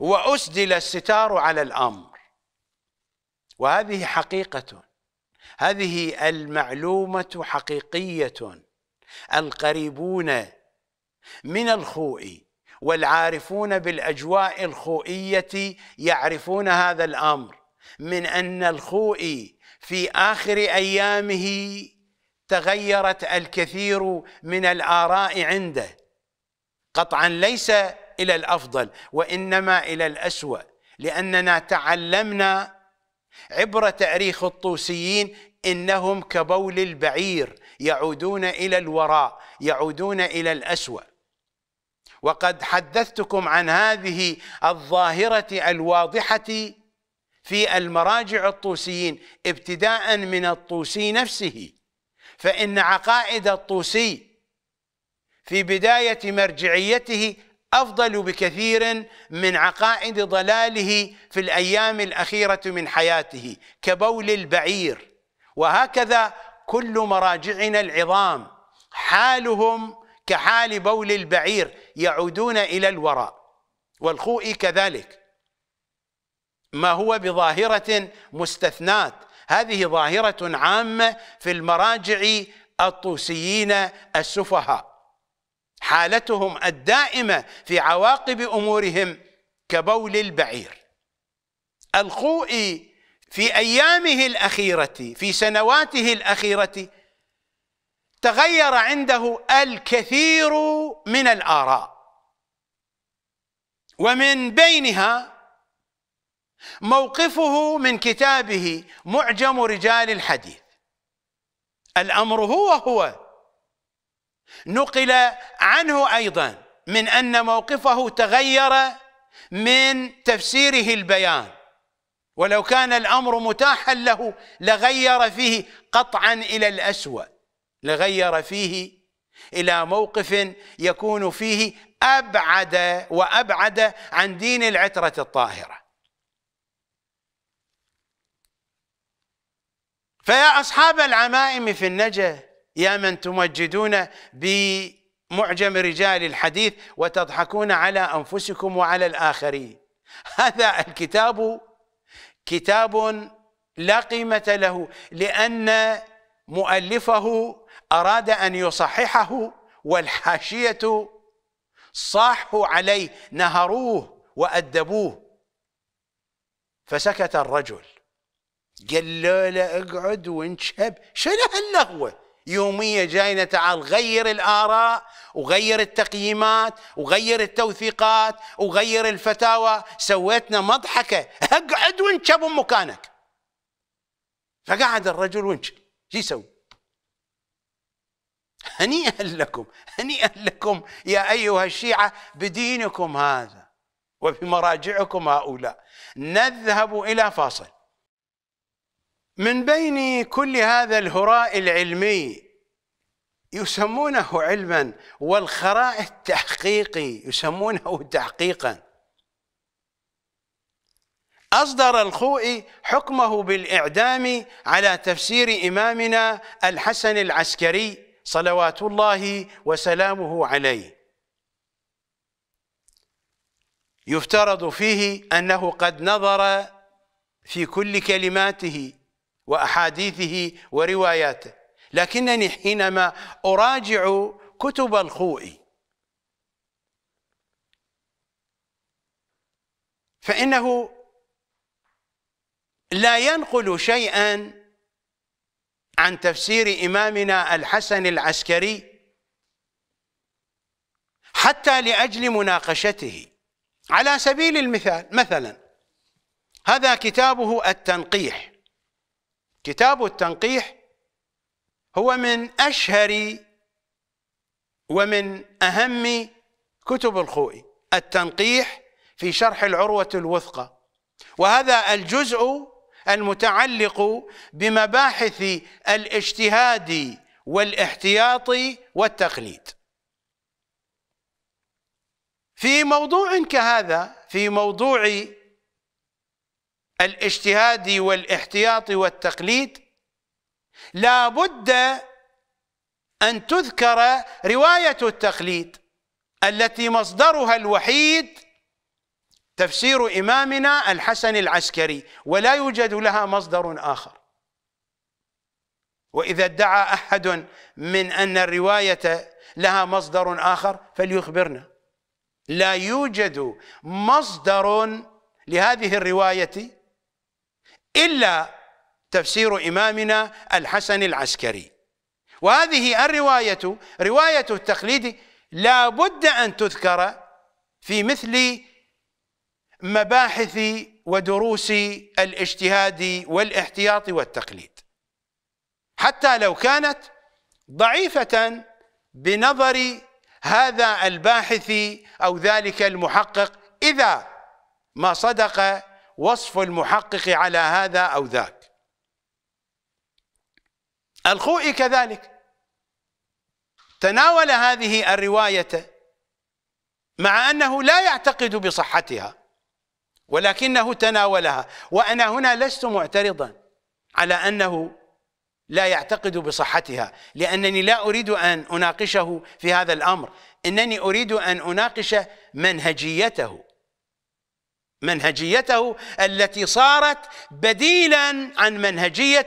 وأسدل الستار على الأمر وهذه حقيقة هذه المعلومة حقيقية القريبون من الخوء والعارفون بالأجواء الخوئية يعرفون هذا الأمر من أن الخوئي في آخر أيامه تغيرت الكثير من الآراء عنده قطعا ليس إلى الأفضل وإنما إلى الأسوأ لأننا تعلمنا عبر تاريخ الطوسيين إنهم كبول البعير يعودون إلى الوراء يعودون إلى الأسوأ وقد حدثتكم عن هذه الظاهرة الواضحة في المراجع الطوسيين ابتداء من الطوسي نفسه فإن عقائد الطوسي في بداية مرجعيته أفضل بكثير من عقائد ضلاله في الأيام الأخيرة من حياته كبول البعير وهكذا كل مراجعنا العظام حالهم كحال بول البعير يعودون إلى الوراء والخوئي كذلك ما هو بظاهرة مستثنات هذه ظاهرة عامة في المراجع الطوسيين السفهاء حالتهم الدائمة في عواقب أمورهم كبول البعير الخوئي في أيامه الأخيرة في سنواته الأخيرة تغير عنده الكثير من الآراء ومن بينها موقفه من كتابه معجم رجال الحديث الأمر هو هو نقل عنه أيضا من أن موقفه تغير من تفسيره البيان ولو كان الأمر متاحا له لغير فيه قطعا إلى الأسوأ لغير فيه إلى موقف يكون فيه أبعد وأبعد عن دين العترة الطاهرة فيا أصحاب العمائم في النجا يا من تمجدون بمعجم رجال الحديث وتضحكون على أنفسكم وعلى الآخرين هذا الكتاب كتاب لا قيمة له لأن مؤلفه أراد أن يصححه والحاشية صاحوا عليه نهروه وأدبوه فسكت الرجل قال له لا اقعد وانشب شنو هاللغوه يومية جاينا تعال غير الآراء وغير التقييمات وغير التوثيقات وغير الفتاوى سويتنا مضحكة اقعد وانشب مكانك فقعد الرجل وانشب شو يسوي هنيئا لكم هنيئا لكم يا أيها الشيعة بدينكم هذا وبمراجعكم هؤلاء نذهب إلى فاصل من بين كل هذا الهراء العلمي يسمونه علما والخراء التحقيقي يسمونه تحقيقا أصدر الخوئي حكمه بالإعدام على تفسير إمامنا الحسن العسكري صلوات الله وسلامه عليه يفترض فيه أنه قد نظر في كل كلماته وأحاديثه ورواياته لكنني حينما أراجع كتب الخوئي فإنه لا ينقل شيئا عن تفسير إمامنا الحسن العسكري حتى لأجل مناقشته على سبيل المثال مثلا هذا كتابه التنقيح كتاب التنقيح هو من أشهر ومن أهم كتب الخوئي التنقيح في شرح العروة الوثقى وهذا الجزء المتعلق بمباحث الاجتهاد والاحتياط والتقليد في موضوع كهذا في موضوع الاجتهاد والاحتياط والتقليد لا بد أن تذكر رواية التقليد التي مصدرها الوحيد تفسير إمامنا الحسن العسكري ولا يوجد لها مصدر آخر وإذا ادعى أحد من أن الرواية لها مصدر آخر فليخبرنا لا يوجد مصدر لهذه الرواية إلا تفسير إمامنا الحسن العسكري وهذه الرواية رواية التقليد لا بد أن تذكر في مثل مباحث ودروس الاجتهاد والاحتياط والتقليد حتى لو كانت ضعيفة بنظر هذا الباحث أو ذلك المحقق إذا ما صدق وصف المحقق على هذا أو ذاك الخوئي كذلك تناول هذه الرواية مع أنه لا يعتقد بصحتها ولكنه تناولها وأنا هنا لست معترضا على أنه لا يعتقد بصحتها لأنني لا أريد أن أناقشه في هذا الأمر إنني أريد أن أناقش منهجيته منهجيته التي صارت بديلا عن منهجيه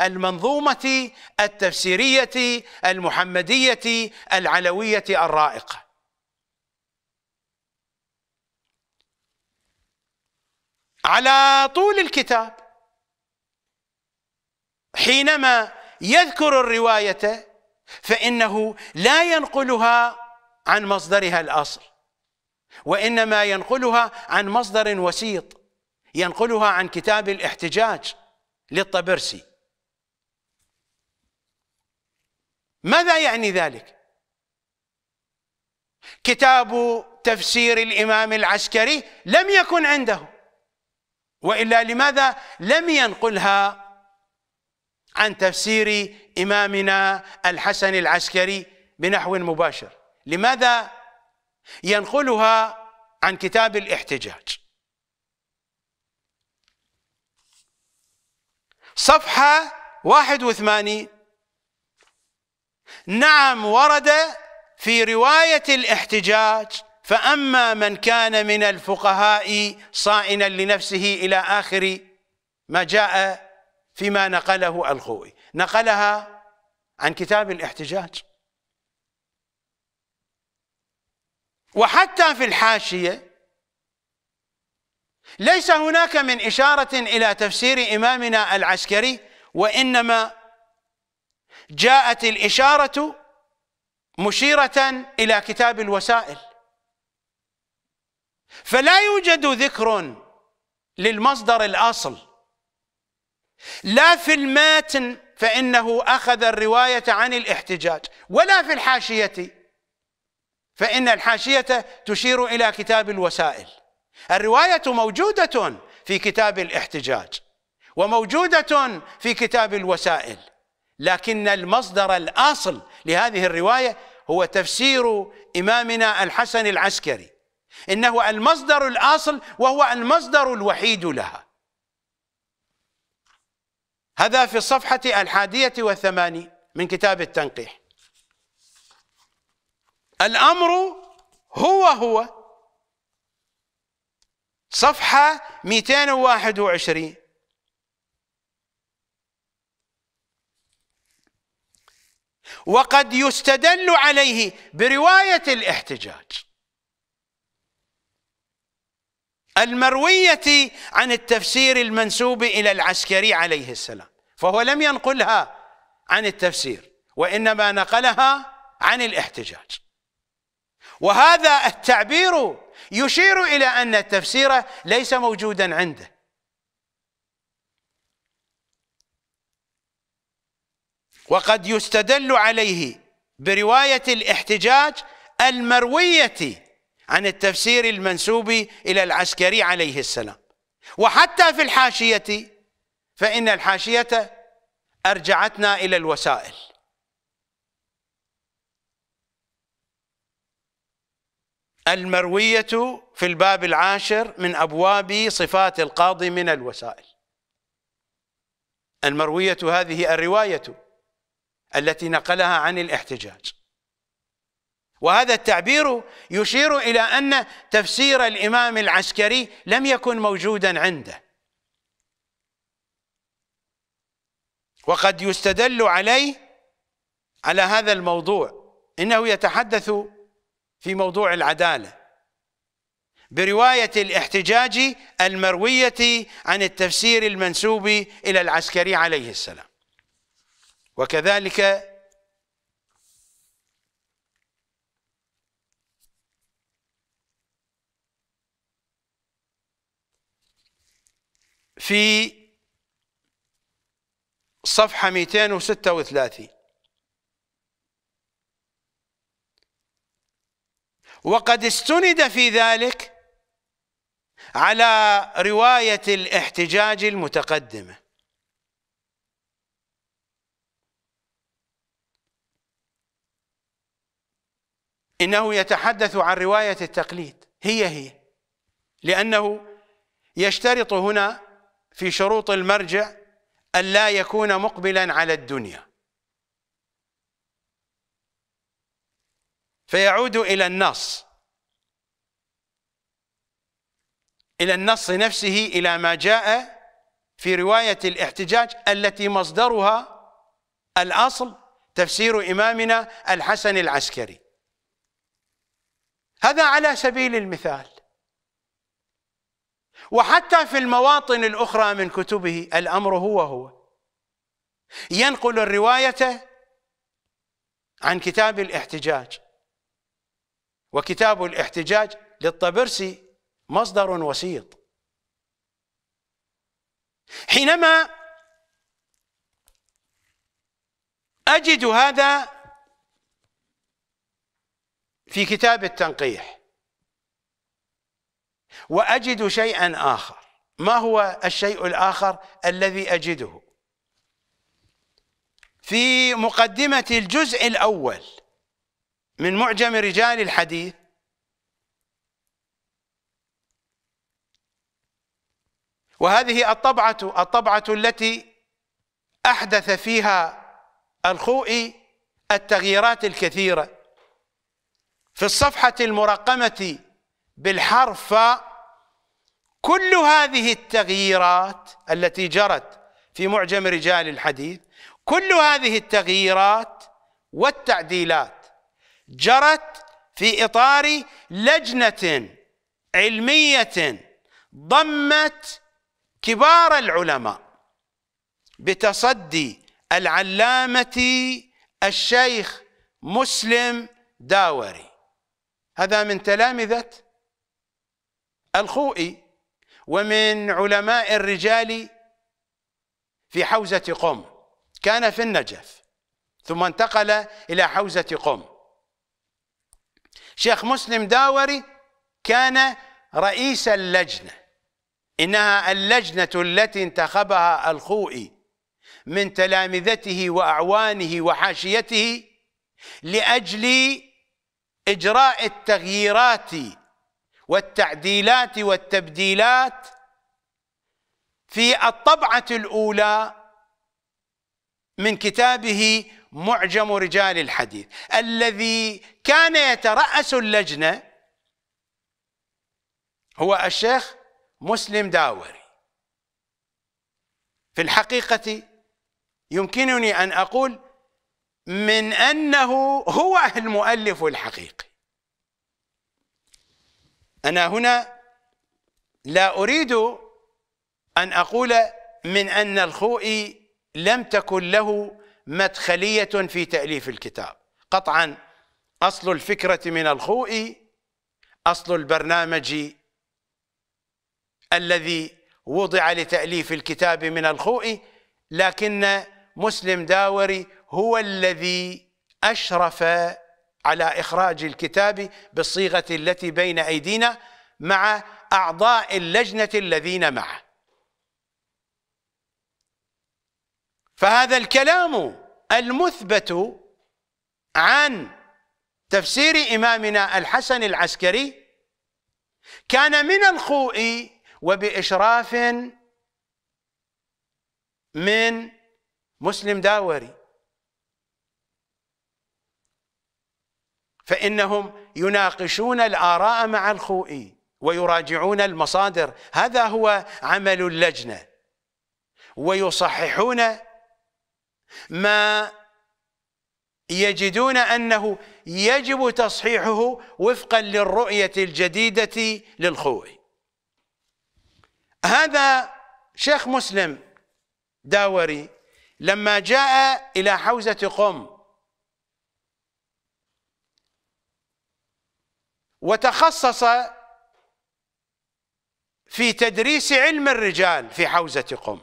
المنظومه التفسيريه المحمديه العلويه الرائقه على طول الكتاب حينما يذكر الروايه فانه لا ينقلها عن مصدرها الاصل وإنما ينقلها عن مصدر وسيط ينقلها عن كتاب الاحتجاج للطبرسي ماذا يعني ذلك؟ كتاب تفسير الإمام العسكري لم يكن عنده وإلا لماذا لم ينقلها عن تفسير إمامنا الحسن العسكري بنحو مباشر لماذا ينقلها عن كتاب الاحتجاج صفحة واحد وثمانين نعم ورد في رواية الاحتجاج فأما من كان من الفقهاء صائنا لنفسه إلى آخر ما جاء فيما نقله الخوي نقلها عن كتاب الاحتجاج وحتى في الحاشية ليس هناك من إشارة إلى تفسير إمامنا العسكري وإنما جاءت الإشارة مشيرة إلى كتاب الوسائل فلا يوجد ذكر للمصدر الأصل لا في الماتن فإنه أخذ الرواية عن الاحتجاج ولا في الحاشية فإن الحاشية تشير إلى كتاب الوسائل الرواية موجودة في كتاب الاحتجاج وموجودة في كتاب الوسائل لكن المصدر الأصل لهذه الرواية هو تفسير إمامنا الحسن العسكري إنه المصدر الأصل وهو المصدر الوحيد لها هذا في الصفحة الحادية والثمانين من كتاب التنقيح الأمر هو هو صفحة 221 وقد يستدل عليه برواية الاحتجاج المروية عن التفسير المنسوب إلى العسكري عليه السلام فهو لم ينقلها عن التفسير وإنما نقلها عن الاحتجاج وهذا التعبير يشير إلى أن التفسير ليس موجودا عنده وقد يستدل عليه برواية الاحتجاج المروية عن التفسير المنسوب إلى العسكري عليه السلام وحتى في الحاشية فإن الحاشية أرجعتنا إلى الوسائل المروية في الباب العاشر من أبواب صفات القاضي من الوسائل المروية هذه الرواية التي نقلها عن الاحتجاج وهذا التعبير يشير إلى أن تفسير الإمام العسكري لم يكن موجودا عنده وقد يستدل عليه على هذا الموضوع إنه يتحدث في موضوع العدالة برواية الاحتجاج المروية عن التفسير المنسوب إلى العسكري عليه السلام وكذلك في صفحة 236 وقد استند في ذلك على رواية الاحتجاج المتقدمة إنه يتحدث عن رواية التقليد هي هي لأنه يشترط هنا في شروط المرجع أن لا يكون مقبلا على الدنيا فيعود إلى النص إلى النص نفسه إلى ما جاء في رواية الاحتجاج التي مصدرها الأصل تفسير إمامنا الحسن العسكري هذا على سبيل المثال وحتى في المواطن الأخرى من كتبه الأمر هو هو ينقل الرواية عن كتاب الاحتجاج وكتاب الاحتجاج للطبرسي مصدر وسيط حينما أجد هذا في كتاب التنقيح وأجد شيئا آخر ما هو الشيء الآخر الذي أجده في مقدمة الجزء الأول من معجم رجال الحديث وهذه الطبعة الطبعة التي أحدث فيها الخوئي التغييرات الكثيرة في الصفحة المرقمة بالحرف كل هذه التغييرات التي جرت في معجم رجال الحديث كل هذه التغييرات والتعديلات جرت في إطار لجنة علمية ضمت كبار العلماء بتصدي العلامة الشيخ مسلم داوري هذا من تلامذة الخوئي ومن علماء الرجال في حوزة قم كان في النجف ثم انتقل إلى حوزة قم شيخ مسلم داوري كان رئيس اللجنة إنها اللجنة التي انتخبها الخوئي من تلامذته وأعوانه وحاشيته لأجل إجراء التغييرات والتعديلات والتبديلات في الطبعة الأولى من كتابه معجم رجال الحديث الذي كان يترأس اللجنة هو الشيخ مسلم داوري في الحقيقة يمكنني أن أقول من أنه هو المؤلف الحقيقي أنا هنا لا أريد أن أقول من أن الخوئي لم تكن له مدخلية في تأليف الكتاب قطعا أصل الفكرة من الخوء أصل البرنامج الذي وضع لتأليف الكتاب من الخوء لكن مسلم داوري هو الذي أشرف على إخراج الكتاب بالصيغة التي بين أيدينا مع أعضاء اللجنة الذين معه فهذا الكلام المثبت عن تفسير إمامنا الحسن العسكري كان من الخوء وبإشراف من مسلم داوري فإنهم يناقشون الآراء مع الخوئي ويراجعون المصادر هذا هو عمل اللجنة ويصححون ما يجدون أنه يجب تصحيحه وفقا للرؤية الجديدة للخوئي هذا شيخ مسلم داوري لما جاء إلى حوزة قم وتخصص في تدريس علم الرجال في حوزة قم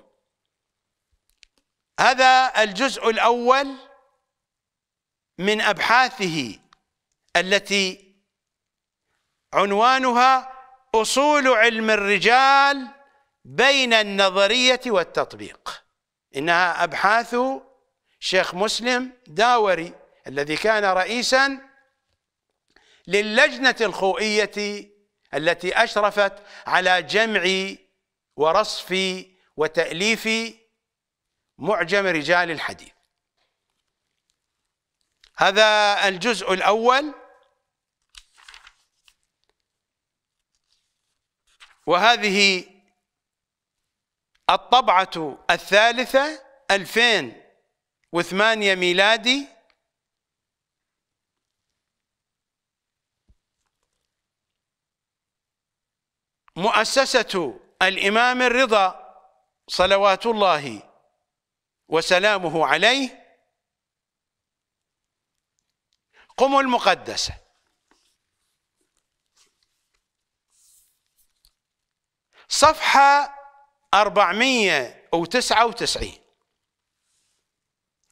هذا الجزء الأول من أبحاثه التي عنوانها أصول علم الرجال بين النظرية والتطبيق إنها أبحاث شيخ مسلم داوري الذي كان رئيسا للجنة الخوئية التي أشرفت على جمع ورصف وتأليف معجم رجال الحديث هذا الجزء الأول وهذه الطبعة الثالثة 2008 ميلادي مؤسسة الإمام الرضا صلوات الله وسلامه عليه قم المقدسة صفحة 499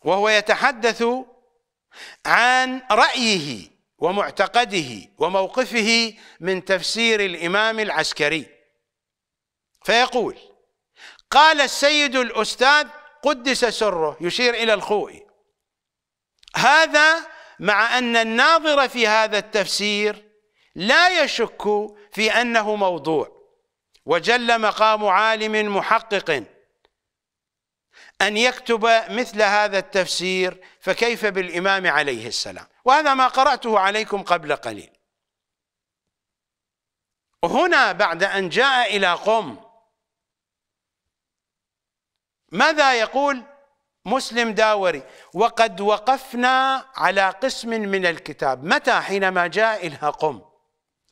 وهو يتحدث عن رأيه ومعتقده وموقفه من تفسير الإمام العسكري فيقول قال السيد الأستاذ قدس سره يشير إلى الخوئي هذا مع أن الناظر في هذا التفسير لا يشك في أنه موضوع وجل مقام عالم محقق أن يكتب مثل هذا التفسير فكيف بالإمام عليه السلام وهذا ما قرأته عليكم قبل قليل هنا بعد أن جاء إلى قم ماذا يقول مسلم داوري وقد وقفنا على قسم من الكتاب متى حينما جاء الهقم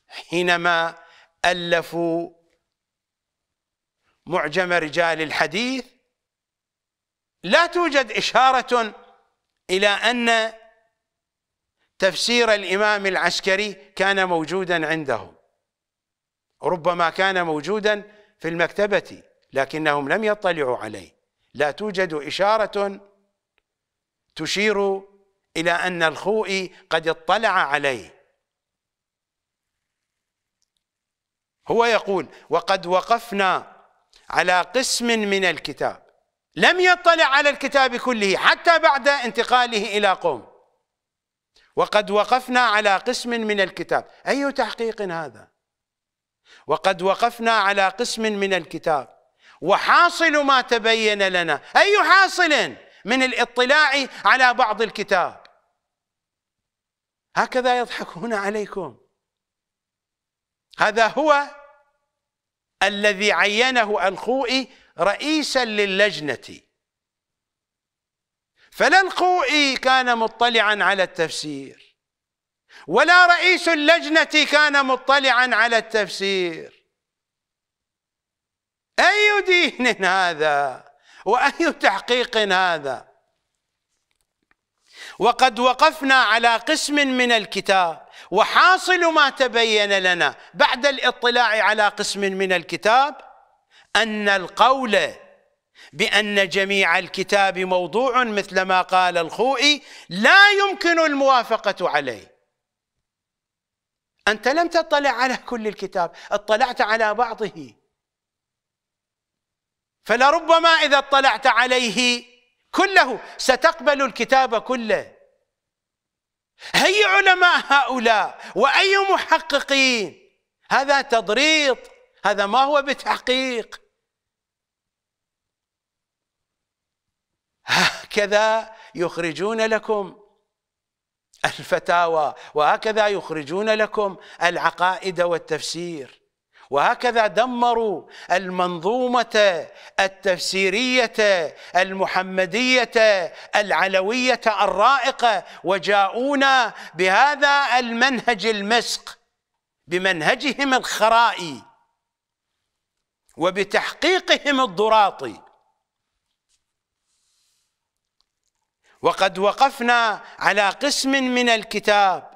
حينما ألفوا معجم رجال الحديث لا توجد إشارة إلى أن تفسير الإمام العسكري كان موجودا عندهم ربما كان موجودا في المكتبة لكنهم لم يطلعوا عليه لا توجد إشارة تشير إلى أن الخوئي قد اطلع عليه هو يقول وقد وقفنا على قسم من الكتاب لم يطلع على الكتاب كله حتى بعد انتقاله إلى قوم وقد وقفنا على قسم من الكتاب أي تحقيق هذا وقد وقفنا على قسم من الكتاب وحاصل ما تبين لنا أي حاصل من الاطلاع على بعض الكتاب هكذا يضحكون عليكم هذا هو الذي عينه الخوئي رئيسا للجنة فلا الخوئي كان مطلعا على التفسير ولا رئيس اللجنة كان مطلعا على التفسير أي دين هذا وأي تحقيق هذا وقد وقفنا على قسم من الكتاب وحاصل ما تبين لنا بعد الاطلاع على قسم من الكتاب أن القول بأن جميع الكتاب موضوع مثل ما قال الخوئي لا يمكن الموافقة عليه أنت لم تطلع على كل الكتاب اطلعت على بعضه فلربما اذا اطلعت عليه كله ستقبل الكتاب كله هي علماء هؤلاء واي محققين هذا تضريط هذا ما هو بتحقيق هكذا يخرجون لكم الفتاوى وهكذا يخرجون لكم العقائد والتفسير وهكذا دمروا المنظومة التفسيرية المحمدية العلوية الرائقة وجاءونا بهذا المنهج المسق بمنهجهم الخرائي وبتحقيقهم الضراطي وقد وقفنا على قسم من الكتاب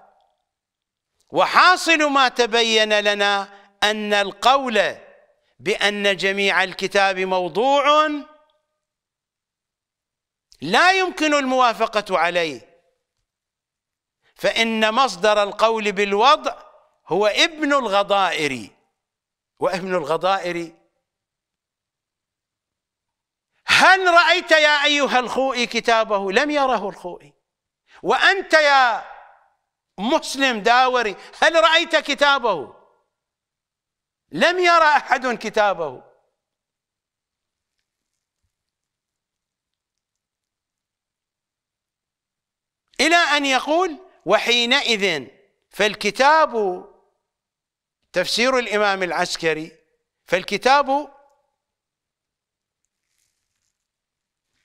وحاصل ما تبين لنا أن القول بأن جميع الكتاب موضوع لا يمكن الموافقة عليه فإن مصدر القول بالوضع هو ابن الغضائر وابن الغضائر هل رأيت يا أيها الخوئي كتابه لم يره الخوئي وأنت يا مسلم داوري هل رأيت كتابه لم يرى احد كتابه الى ان يقول وحينئذ فالكتاب تفسير الامام العسكري فالكتاب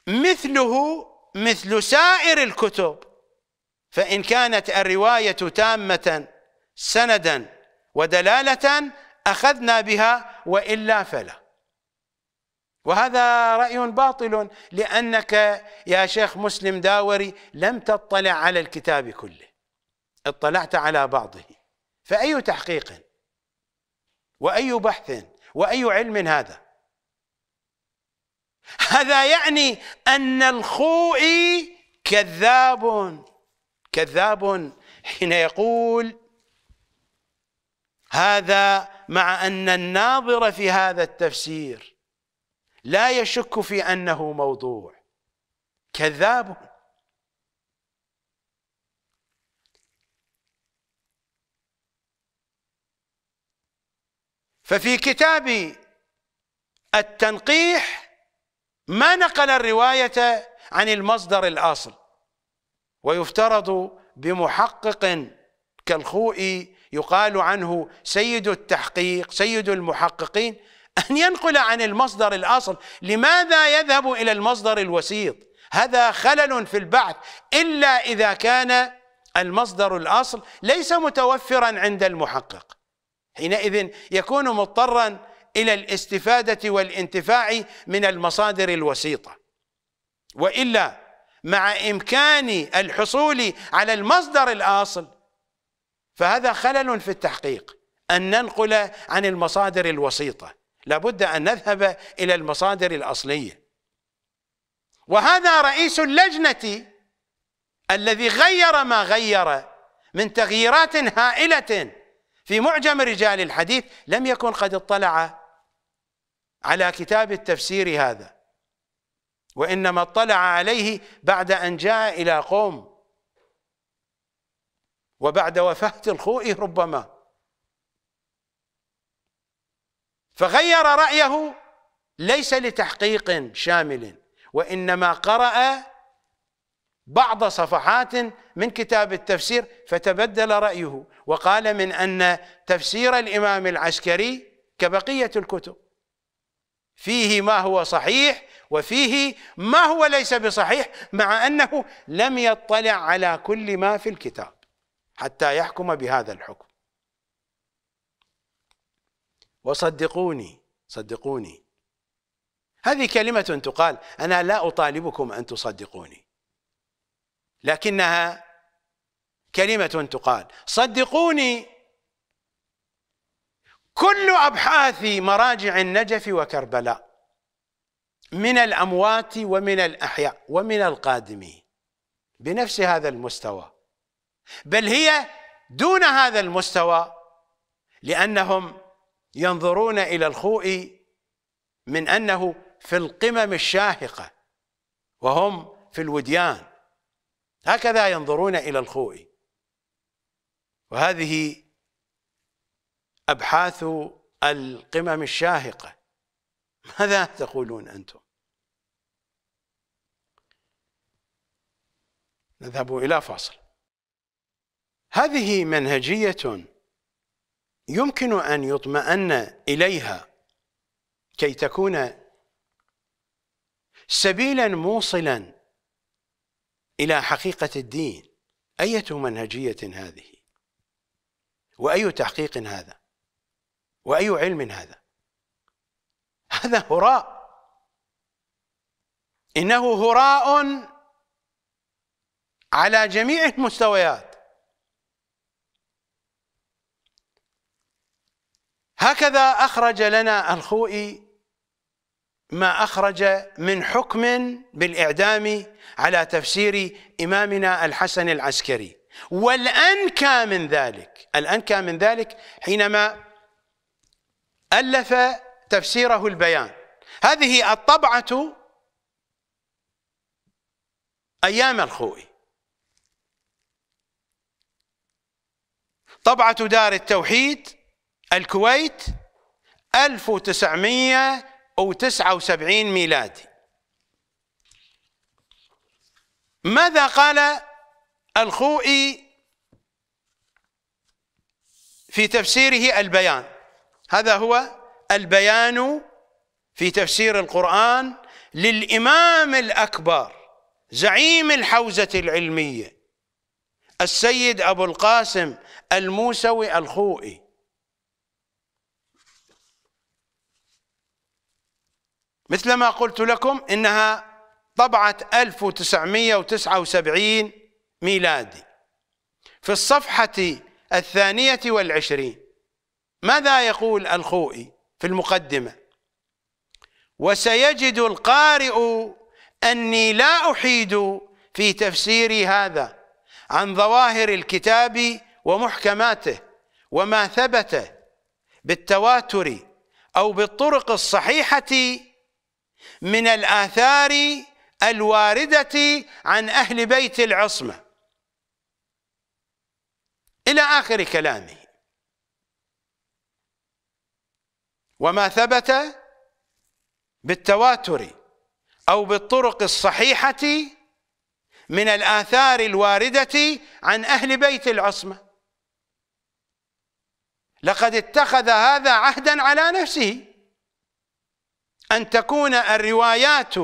مثله مثل سائر الكتب فان كانت الروايه تامه سندا ودلاله أخذنا بها وإلا فلا وهذا رأي باطل لأنك يا شيخ مسلم داوري لم تطلع على الكتاب كله اطلعت على بعضه فأي تحقيق وأي بحث وأي علم هذا هذا يعني أن الخوئي كذاب كذاب حين يقول هذا مع أن الناظر في هذا التفسير لا يشك في أنه موضوع كذاب ففي كتاب التنقيح ما نقل الرواية عن المصدر الأصل ويفترض بمحقق كالخوئي يقال عنه سيد التحقيق سيد المحققين أن ينقل عن المصدر الأصل لماذا يذهب إلى المصدر الوسيط هذا خلل في البعث إلا إذا كان المصدر الأصل ليس متوفرا عند المحقق حينئذ يكون مضطرا إلى الاستفادة والانتفاع من المصادر الوسيطة وإلا مع إمكان الحصول على المصدر الأصل فهذا خلل في التحقيق أن ننقل عن المصادر الوسيطة لابد أن نذهب إلى المصادر الأصلية وهذا رئيس اللجنة الذي غير ما غير من تغييرات هائلة في معجم رجال الحديث لم يكن قد اطلع على كتاب التفسير هذا وإنما اطلع عليه بعد أن جاء إلى قوم وبعد وفاة الخوئي ربما فغير رأيه ليس لتحقيق شامل وإنما قرأ بعض صفحات من كتاب التفسير فتبدل رأيه وقال من أن تفسير الإمام العسكري كبقية الكتب فيه ما هو صحيح وفيه ما هو ليس بصحيح مع أنه لم يطلع على كل ما في الكتاب حتى يحكم بهذا الحكم وصدقوني صدقوني هذه كلمة تقال أنا لا أطالبكم أن تصدقوني لكنها كلمة تقال صدقوني كل أبحاث مراجع النجف وكربلاء من الأموات ومن الأحياء ومن القادمين بنفس هذا المستوى بل هي دون هذا المستوى لانهم ينظرون الى الخوء من انه في القمم الشاهقه وهم في الوديان هكذا ينظرون الى الخوء وهذه ابحاث القمم الشاهقه ماذا تقولون انتم نذهب الى فاصل هذه منهجية يمكن أن يطمئن إليها كي تكون سبيلا موصلا إلى حقيقة الدين أية منهجية هذه وأي تحقيق هذا وأي علم هذا هذا هراء إنه هراء على جميع المستويات هكذا أخرج لنا الخوئي ما أخرج من حكم بالإعدام على تفسير إمامنا الحسن العسكري والأنكى من ذلك الأنكى من ذلك حينما ألف تفسيره البيان هذه الطبعة أيام الخوئي طبعة دار التوحيد الكويت 1979 ميلادي ماذا قال الخوئي في تفسيره البيان هذا هو البيان في تفسير القرآن للإمام الأكبر زعيم الحوزة العلمية السيد أبو القاسم الموسوي الخوئي مثل ما قلت لكم إنها طبعت 1979 ميلادي في الصفحة الثانية والعشرين ماذا يقول الخوئي في المقدمة وسيجد القارئ أني لا أحيد في تفسيري هذا عن ظواهر الكتاب ومحكماته وما ثبت بالتواتر أو بالطرق الصحيحة من الآثار الواردة عن أهل بيت العصمة إلى آخر كلامه وما ثبت بالتواتر أو بالطرق الصحيحة من الآثار الواردة عن أهل بيت العصمة لقد اتخذ هذا عهدا على نفسه أن تكون الروايات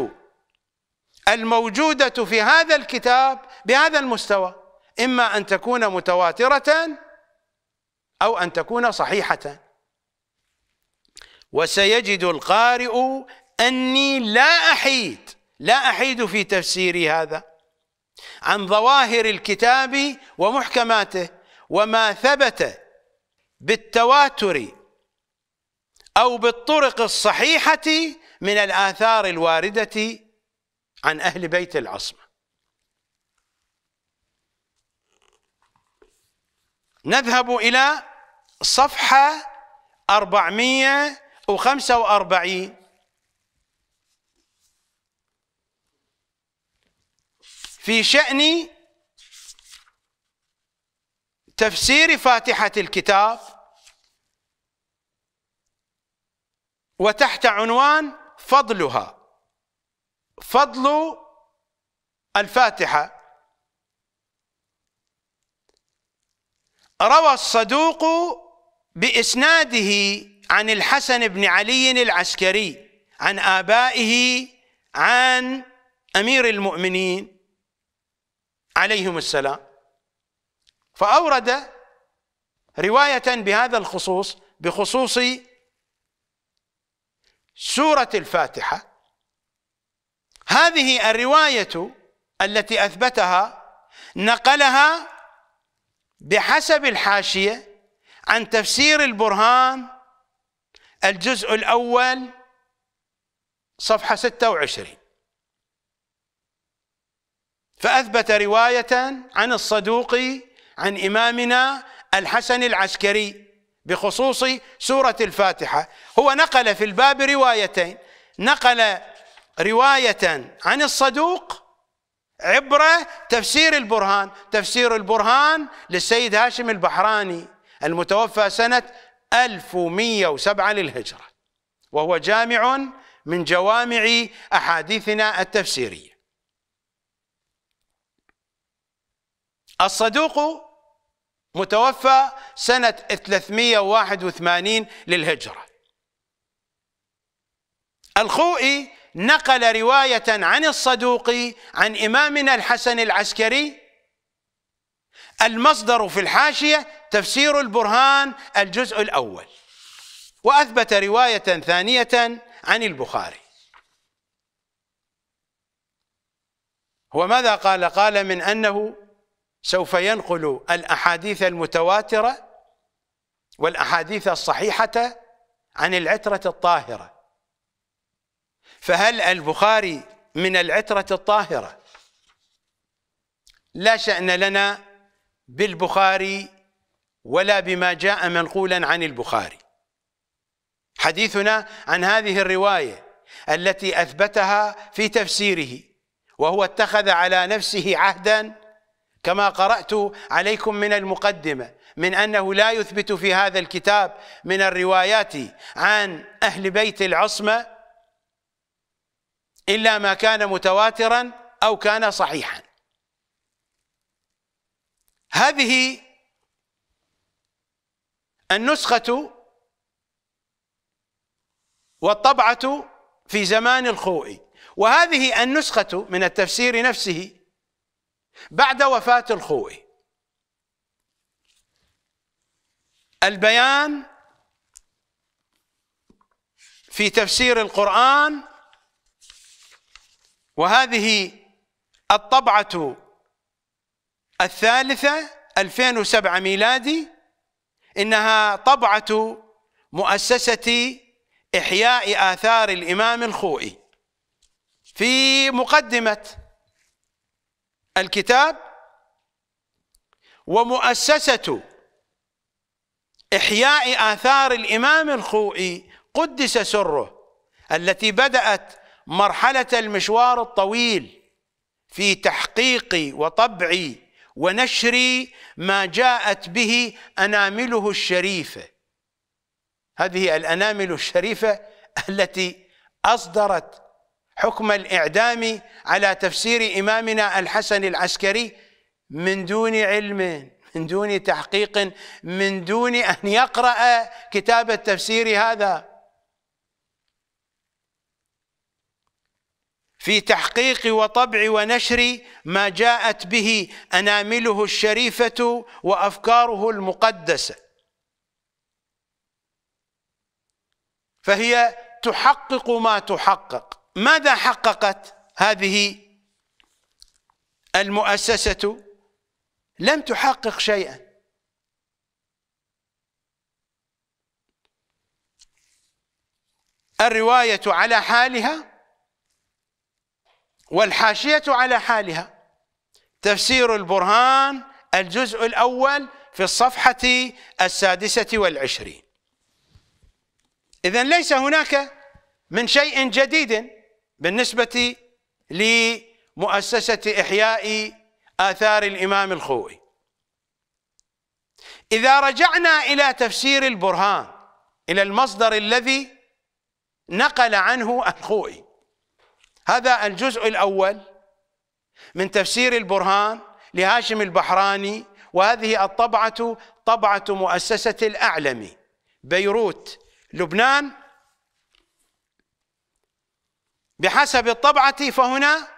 الموجودة في هذا الكتاب بهذا المستوى إما أن تكون متواترة أو أن تكون صحيحة وسيجد القارئ أني لا أحيد لا أحيد في تفسيري هذا عن ظواهر الكتاب ومحكماته وما ثبت بالتواتر أو بالطرق الصحيحة من الآثار الواردة عن أهل بيت العصمة نذهب إلى صفحة 445 في شأن تفسير فاتحة الكتاب وتحت عنوان فضلها فضل الفاتحة روى الصدوق بإسناده عن الحسن بن علي العسكري عن آبائه عن أمير المؤمنين عليهم السلام فأورد رواية بهذا الخصوص بخصوص سورة الفاتحة هذه الرواية التي أثبتها نقلها بحسب الحاشية عن تفسير البرهان الجزء الأول صفحة 26 فأثبت رواية عن الصدوق عن إمامنا الحسن العسكري بخصوص سورة الفاتحة هو نقل في الباب روايتين نقل رواية عن الصدوق عبر تفسير البرهان تفسير البرهان للسيد هاشم البحراني المتوفى سنة 1107 للهجرة وهو جامع من جوامع أحاديثنا التفسيرية الصدوق متوفى سنة 381 للهجرة الخوئي نقل رواية عن الصدوقي عن إمامنا الحسن العسكري المصدر في الحاشية تفسير البرهان الجزء الأول وأثبت رواية ثانية عن البخاري هو ماذا قال؟ قال من أنه سوف ينقل الأحاديث المتواترة والأحاديث الصحيحة عن العترة الطاهرة فهل البخاري من العترة الطاهرة لا شأن لنا بالبخاري ولا بما جاء منقولا عن البخاري حديثنا عن هذه الرواية التي أثبتها في تفسيره وهو اتخذ على نفسه عهدا كما قرأت عليكم من المقدمة من أنه لا يثبت في هذا الكتاب من الروايات عن أهل بيت العصمة إلا ما كان متواترا أو كان صحيحا هذه النسخة والطبعة في زمان الخوئي وهذه النسخة من التفسير نفسه بعد وفاة الخوئي البيان في تفسير القرآن وهذه الطبعة الثالثة 2007 ميلادي إنها طبعة مؤسسة إحياء آثار الإمام الخوئي في مقدمة الكتاب ومؤسسة إحياء آثار الإمام الخوئي قدس سره التي بدأت مرحلة المشوار الطويل في تحقيق وطبع ونشر ما جاءت به أنامله الشريفة هذه الأنامل الشريفة التي أصدرت حكم الإعدام على تفسير إمامنا الحسن العسكري من دون علم من دون تحقيق من دون أن يقرأ كتاب التفسير هذا في تحقيق وطبع ونشر ما جاءت به أنامله الشريفة وأفكاره المقدسة فهي تحقق ما تحقق ماذا حققت هذه المؤسسة لم تحقق شيئا الرواية على حالها والحاشية على حالها تفسير البرهان الجزء الأول في الصفحة السادسة والعشرين إذن ليس هناك من شيء جديد بالنسبة لمؤسسة إحياء آثار الإمام الخوئي إذا رجعنا إلى تفسير البرهان إلى المصدر الذي نقل عنه الخوئي هذا الجزء الأول من تفسير البرهان لهاشم البحراني وهذه الطبعة طبعة مؤسسة الأعلم بيروت لبنان بحسب الطبعة فهنا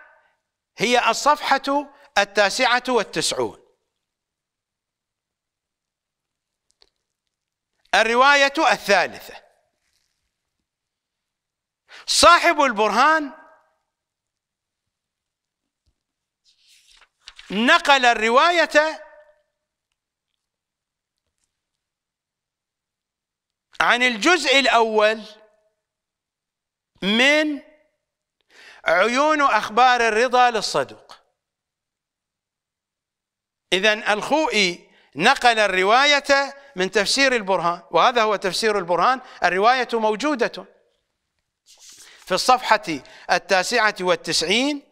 هي الصفحة التاسعة والتسعون الرواية الثالثة صاحب البرهان نقل الرواية عن الجزء الأول من عيون اخبار الرضا للصدق اذا الخوئي نقل الروايه من تفسير البرهان وهذا هو تفسير البرهان الروايه موجوده في الصفحه التاسعه والتسعين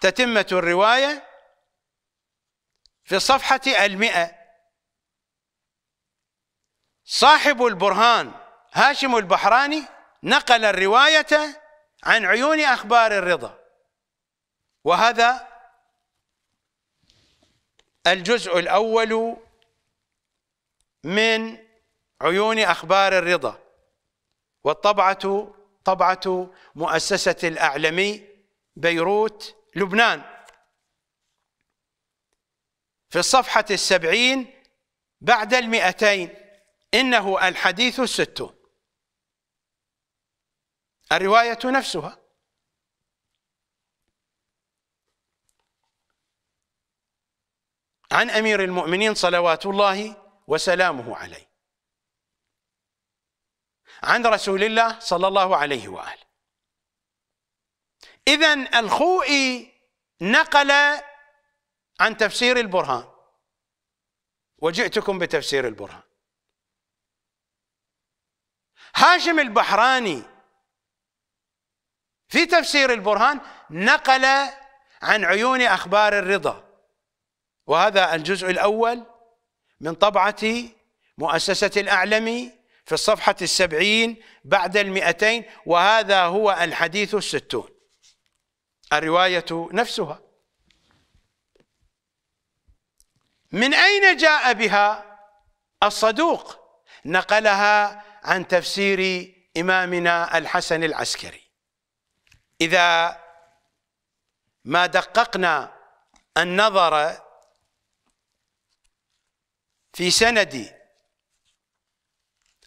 تتمه الروايه في الصفحه المئه صاحب البرهان هاشم البحراني نقل الروايه عن عيون أخبار الرضا وهذا الجزء الأول من عيون أخبار الرضا والطبعة طبعة مؤسسة الأعلمي بيروت لبنان في الصفحة السبعين بعد المئتين إنه الحديث الستون الرواية نفسها عن أمير المؤمنين صلوات الله وسلامه عليه عن رسول الله صلى الله عليه وآله إذا الخوئي نقل عن تفسير البرهان وجئتكم بتفسير البرهان هاشم البحراني في تفسير البرهان نقل عن عيون أخبار الرضا وهذا الجزء الأول من طبعة مؤسسة الأعلمي في الصفحة السبعين بعد المئتين وهذا هو الحديث الستون الرواية نفسها من أين جاء بها الصدوق نقلها عن تفسير إمامنا الحسن العسكري إذا ما دققنا النظر في سند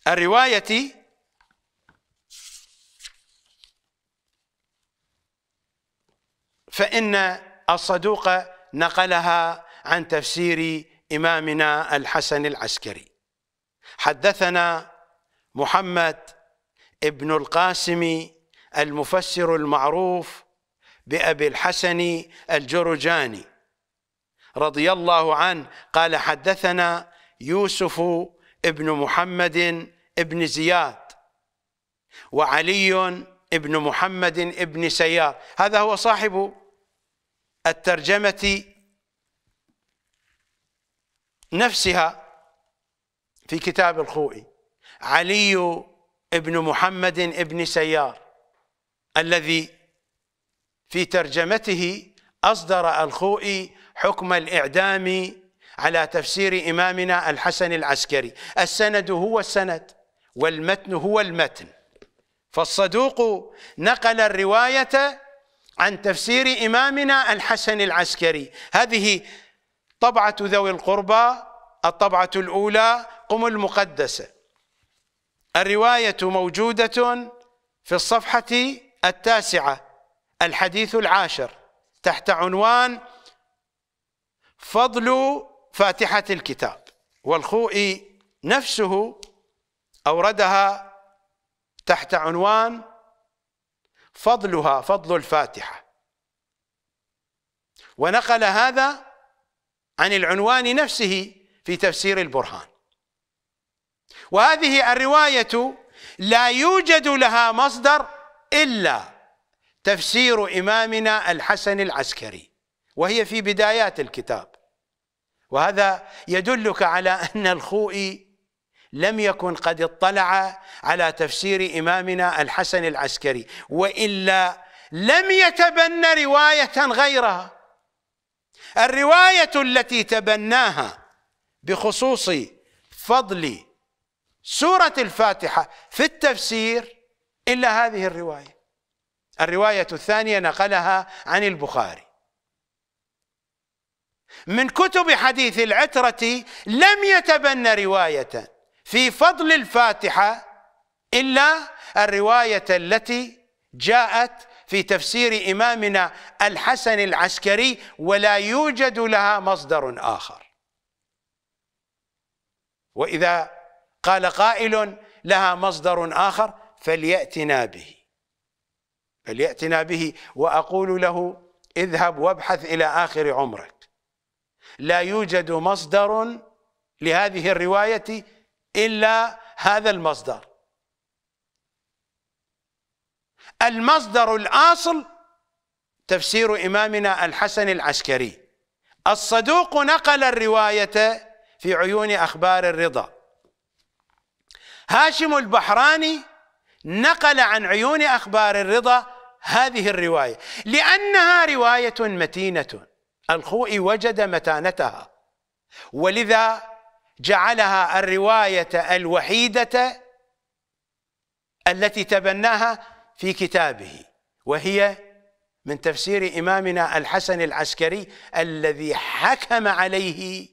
الرواية فإن الصدوق نقلها عن تفسير إمامنا الحسن العسكري حدثنا محمد ابن القاسم المفسر المعروف بأبي الحسن الجرجاني رضي الله عنه قال حدثنا يوسف ابن محمد ابن زياد وعلي ابن محمد ابن سيار هذا هو صاحب الترجمة نفسها في كتاب الخوئي علي ابن محمد ابن سيار الذي في ترجمته أصدر الخوئي حكم الإعدام على تفسير إمامنا الحسن العسكري السند هو السند والمتن هو المتن فالصدوق نقل الرواية عن تفسير إمامنا الحسن العسكري هذه طبعة ذوي القربى الطبعة الأولى قم المقدسة الرواية موجودة في الصفحة التاسعة الحديث العاشر تحت عنوان فضل فاتحة الكتاب والخوئي نفسه أوردها تحت عنوان فضلها فضل الفاتحة ونقل هذا عن العنوان نفسه في تفسير البرهان وهذه الرواية لا يوجد لها مصدر إلا تفسير إمامنا الحسن العسكري وهي في بدايات الكتاب وهذا يدلك على أن الخوئي لم يكن قد اطلع على تفسير إمامنا الحسن العسكري وإلا لم يتبنى رواية غيرها الرواية التي تبناها بخصوص فضل سورة الفاتحة في التفسير إلا هذه الرواية الرواية الثانية نقلها عن البخاري من كتب حديث العترة لم يتبنى رواية في فضل الفاتحة إلا الرواية التي جاءت في تفسير إمامنا الحسن العسكري ولا يوجد لها مصدر آخر وإذا قال قائل لها مصدر آخر فليأتنا به فليأتنا به وأقول له اذهب وابحث إلى آخر عمرك لا يوجد مصدر لهذه الرواية إلا هذا المصدر المصدر الأصل تفسير إمامنا الحسن العسكري الصدوق نقل الرواية في عيون أخبار الرضا هاشم البحراني نقل عن عيون أخبار الرضا هذه الرواية لأنها رواية متينة الخوئي وجد متانتها ولذا جعلها الرواية الوحيدة التي تبناها في كتابه وهي من تفسير إمامنا الحسن العسكري الذي حكم عليه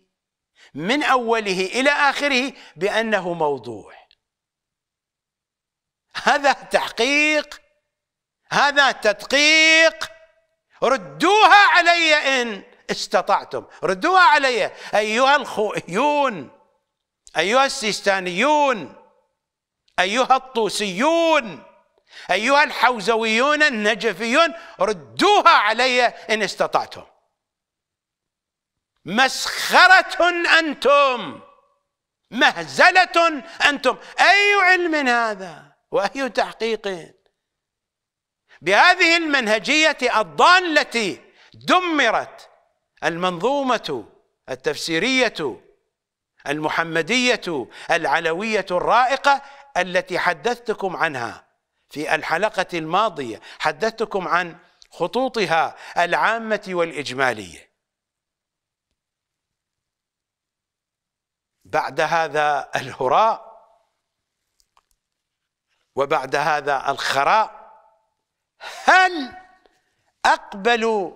من أوله إلى آخره بأنه موضوع هذا تحقيق هذا تدقيق ردوها علي إن استطعتم ردوها علي أيها الخوئيون أيها السيستانيون أيها الطوسيون أيها الحوزويون النجفيون ردوها علي إن استطعتم مسخرة أنتم مهزلة أنتم أي علم هذا واي تحقيق بهذه المنهجيه الضاله دمرت المنظومه التفسيريه المحمديه العلويه الرائقه التي حدثتكم عنها في الحلقه الماضيه حدثتكم عن خطوطها العامه والاجماليه بعد هذا الهراء وبعد هذا الخراء هل أقبل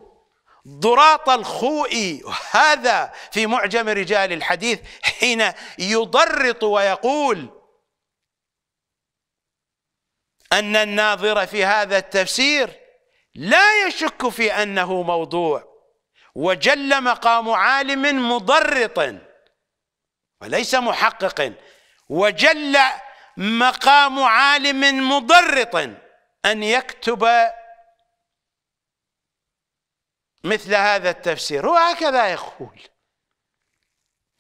ضراط الخوء هذا في معجم رجال الحديث حين يضرط ويقول أن الناظر في هذا التفسير لا يشك في أنه موضوع وجل مقام عالم مضرط وليس محقق وجل مقام عالم مضرط ان يكتب مثل هذا التفسير هو هكذا يقول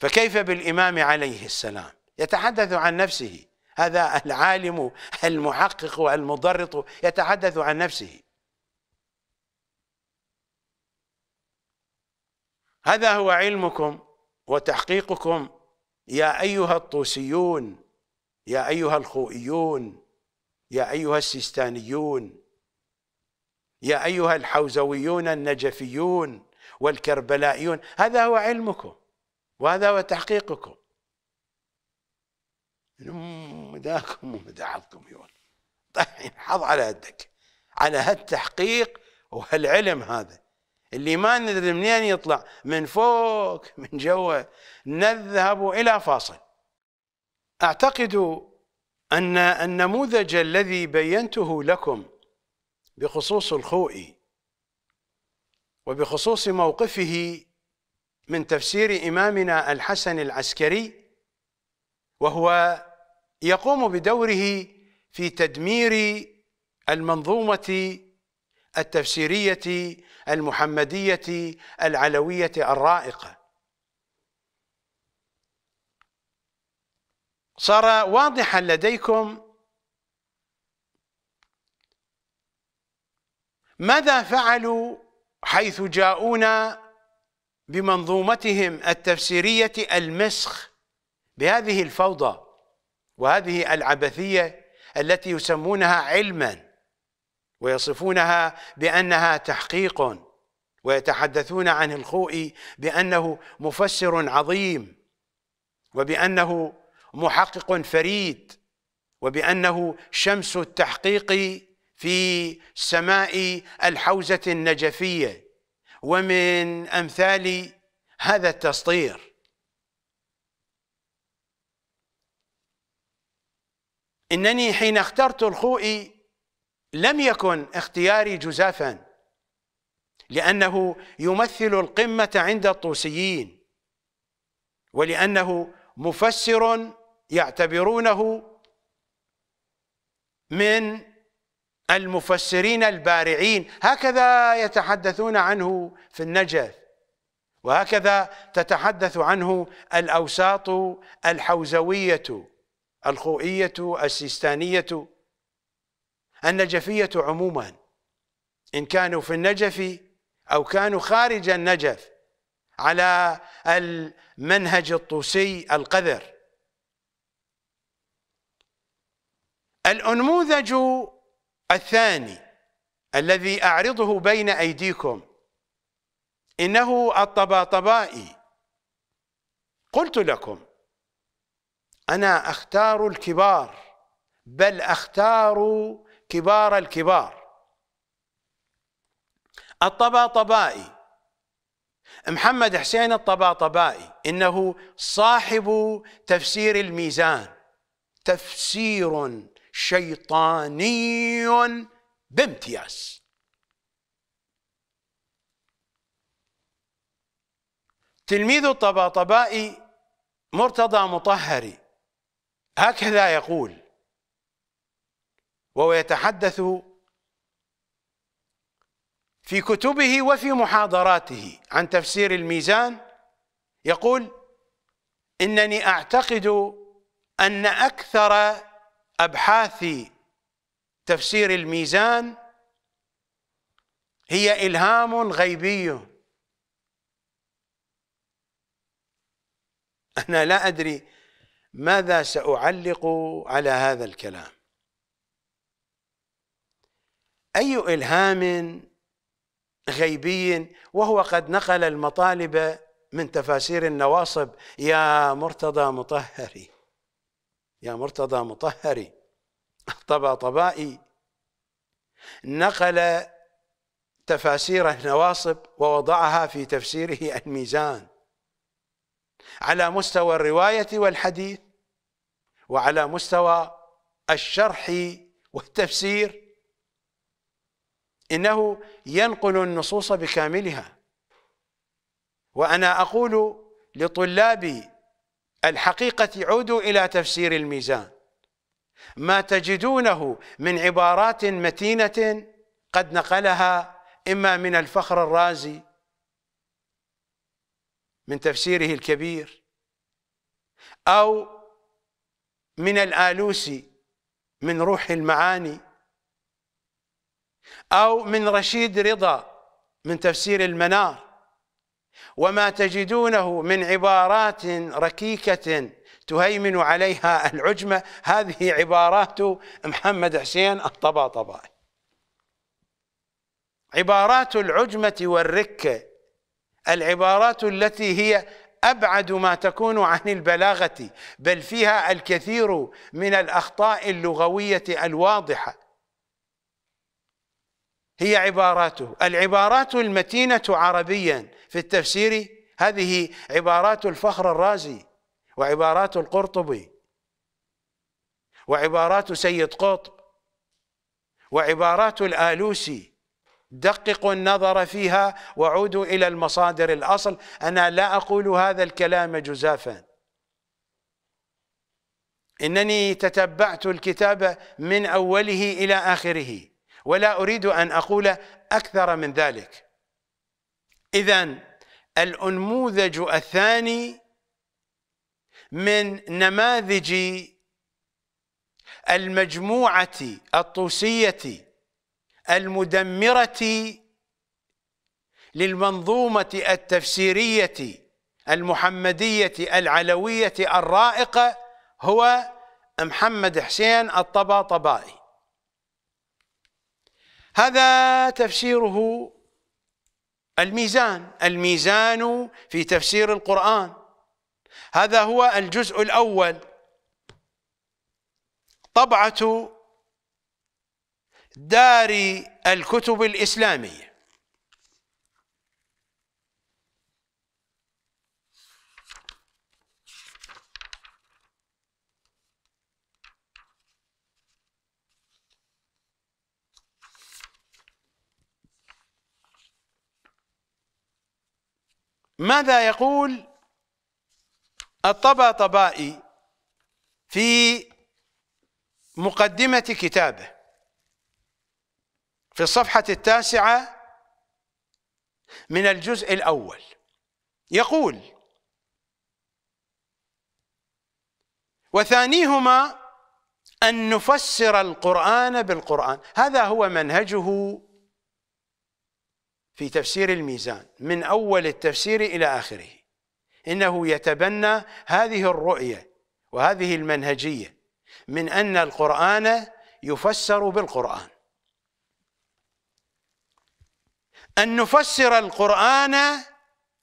فكيف بالامام عليه السلام يتحدث عن نفسه هذا العالم المحقق المضرط يتحدث عن نفسه هذا هو علمكم وتحقيقكم يا ايها الطوسيون يا أيها الخوئيون يا أيها السيستانيون يا أيها الحوزويون النجفيون والكربلائيون هذا هو علمكم وهذا هو تحقيقكم مداكم ومداعظكم يقول طيب حظ على هدك على هالتحقيق وهالعلم هذا اللي ما ندري منين يطلع من فوق من جوه نذهب إلى فاصل أعتقد أن النموذج الذي بينته لكم بخصوص الخوئي وبخصوص موقفه من تفسير إمامنا الحسن العسكري وهو يقوم بدوره في تدمير المنظومة التفسيرية المحمدية العلوية الرائقة صار واضحا لديكم ماذا فعلوا حيث جاءونا بمنظومتهم التفسيرية المسخ بهذه الفوضى وهذه العبثية التي يسمونها علما ويصفونها بأنها تحقيق ويتحدثون عن الخوئي بأنه مفسر عظيم وبأنه محقق فريد وبأنه شمس التحقيق في سماء الحوزة النجفية ومن أمثال هذا التسطير إنني حين اخترت الخوئي لم يكن اختياري جزافا لأنه يمثل القمة عند الطوسيين ولأنه مفسر يعتبرونه من المفسرين البارعين هكذا يتحدثون عنه في النجف وهكذا تتحدث عنه الأوساط الحوزوية الخوئية السيستانية النجفية عموما إن كانوا في النجف أو كانوا خارج النجف على المنهج الطوسي القذر الأنموذج الثاني الذي أعرضه بين أيديكم إنه الطباطبائي قلت لكم أنا أختار الكبار بل أختار كبار الكبار الطباطبائي محمد حسين الطباطبائي إنه صاحب تفسير الميزان تفسير شيطاني بامتياز تلميذ طباطبائي مرتضى مطهري هكذا يقول وهو يتحدث في كتبه وفي محاضراته عن تفسير الميزان يقول إنني أعتقد أن أكثر أبحاث تفسير الميزان هي إلهام غيبي أنا لا أدري ماذا سأعلق على هذا الكلام أي إلهام غيبي وهو قد نقل المطالب من تفاسير النواصب يا مرتضى مطهري يا مرتضى مطهري طبائي نقل تفاسير النواصب ووضعها في تفسيره الميزان على مستوى الرواية والحديث وعلى مستوى الشرح والتفسير إنه ينقل النصوص بكاملها وأنا أقول لطلابي الحقيقة عودوا إلى تفسير الميزان ما تجدونه من عبارات متينة قد نقلها إما من الفخر الرازي من تفسيره الكبير أو من الآلوسي من روح المعاني أو من رشيد رضا من تفسير المنار وما تجدونه من عبارات ركيكة تهيمن عليها العجمة هذه عبارات محمد حسين الطباطبائي عبارات العجمة والركة العبارات التي هي أبعد ما تكون عن البلاغة بل فيها الكثير من الأخطاء اللغوية الواضحة هي عباراته العبارات المتينة عربيا في التفسير هذه عبارات الفخر الرازي وعبارات القرطبي وعبارات سيد قطب وعبارات الآلوسي دققوا النظر فيها وعودوا إلى المصادر الأصل أنا لا أقول هذا الكلام جزافا إنني تتبعت الكتاب من أوله إلى آخره ولا أريد أن أقول أكثر من ذلك إذا الأنموذج الثاني من نماذج المجموعة الطوسية المدمرة للمنظومة التفسيرية المحمدية العلوية الرائقة هو محمد حسين الطباطبائي هذا تفسيره الميزان الميزان في تفسير القرآن هذا هو الجزء الأول طبعة دار الكتب الإسلامية ماذا يقول الطباطبائي في مقدمة كتابه في الصفحة التاسعة من الجزء الأول يقول وثانيهما أن نفسر القرآن بالقرآن هذا هو منهجه في تفسير الميزان من أول التفسير إلى آخره إنه يتبنى هذه الرؤية وهذه المنهجية من أن القرآن يفسر بالقرآن أن نفسر القرآن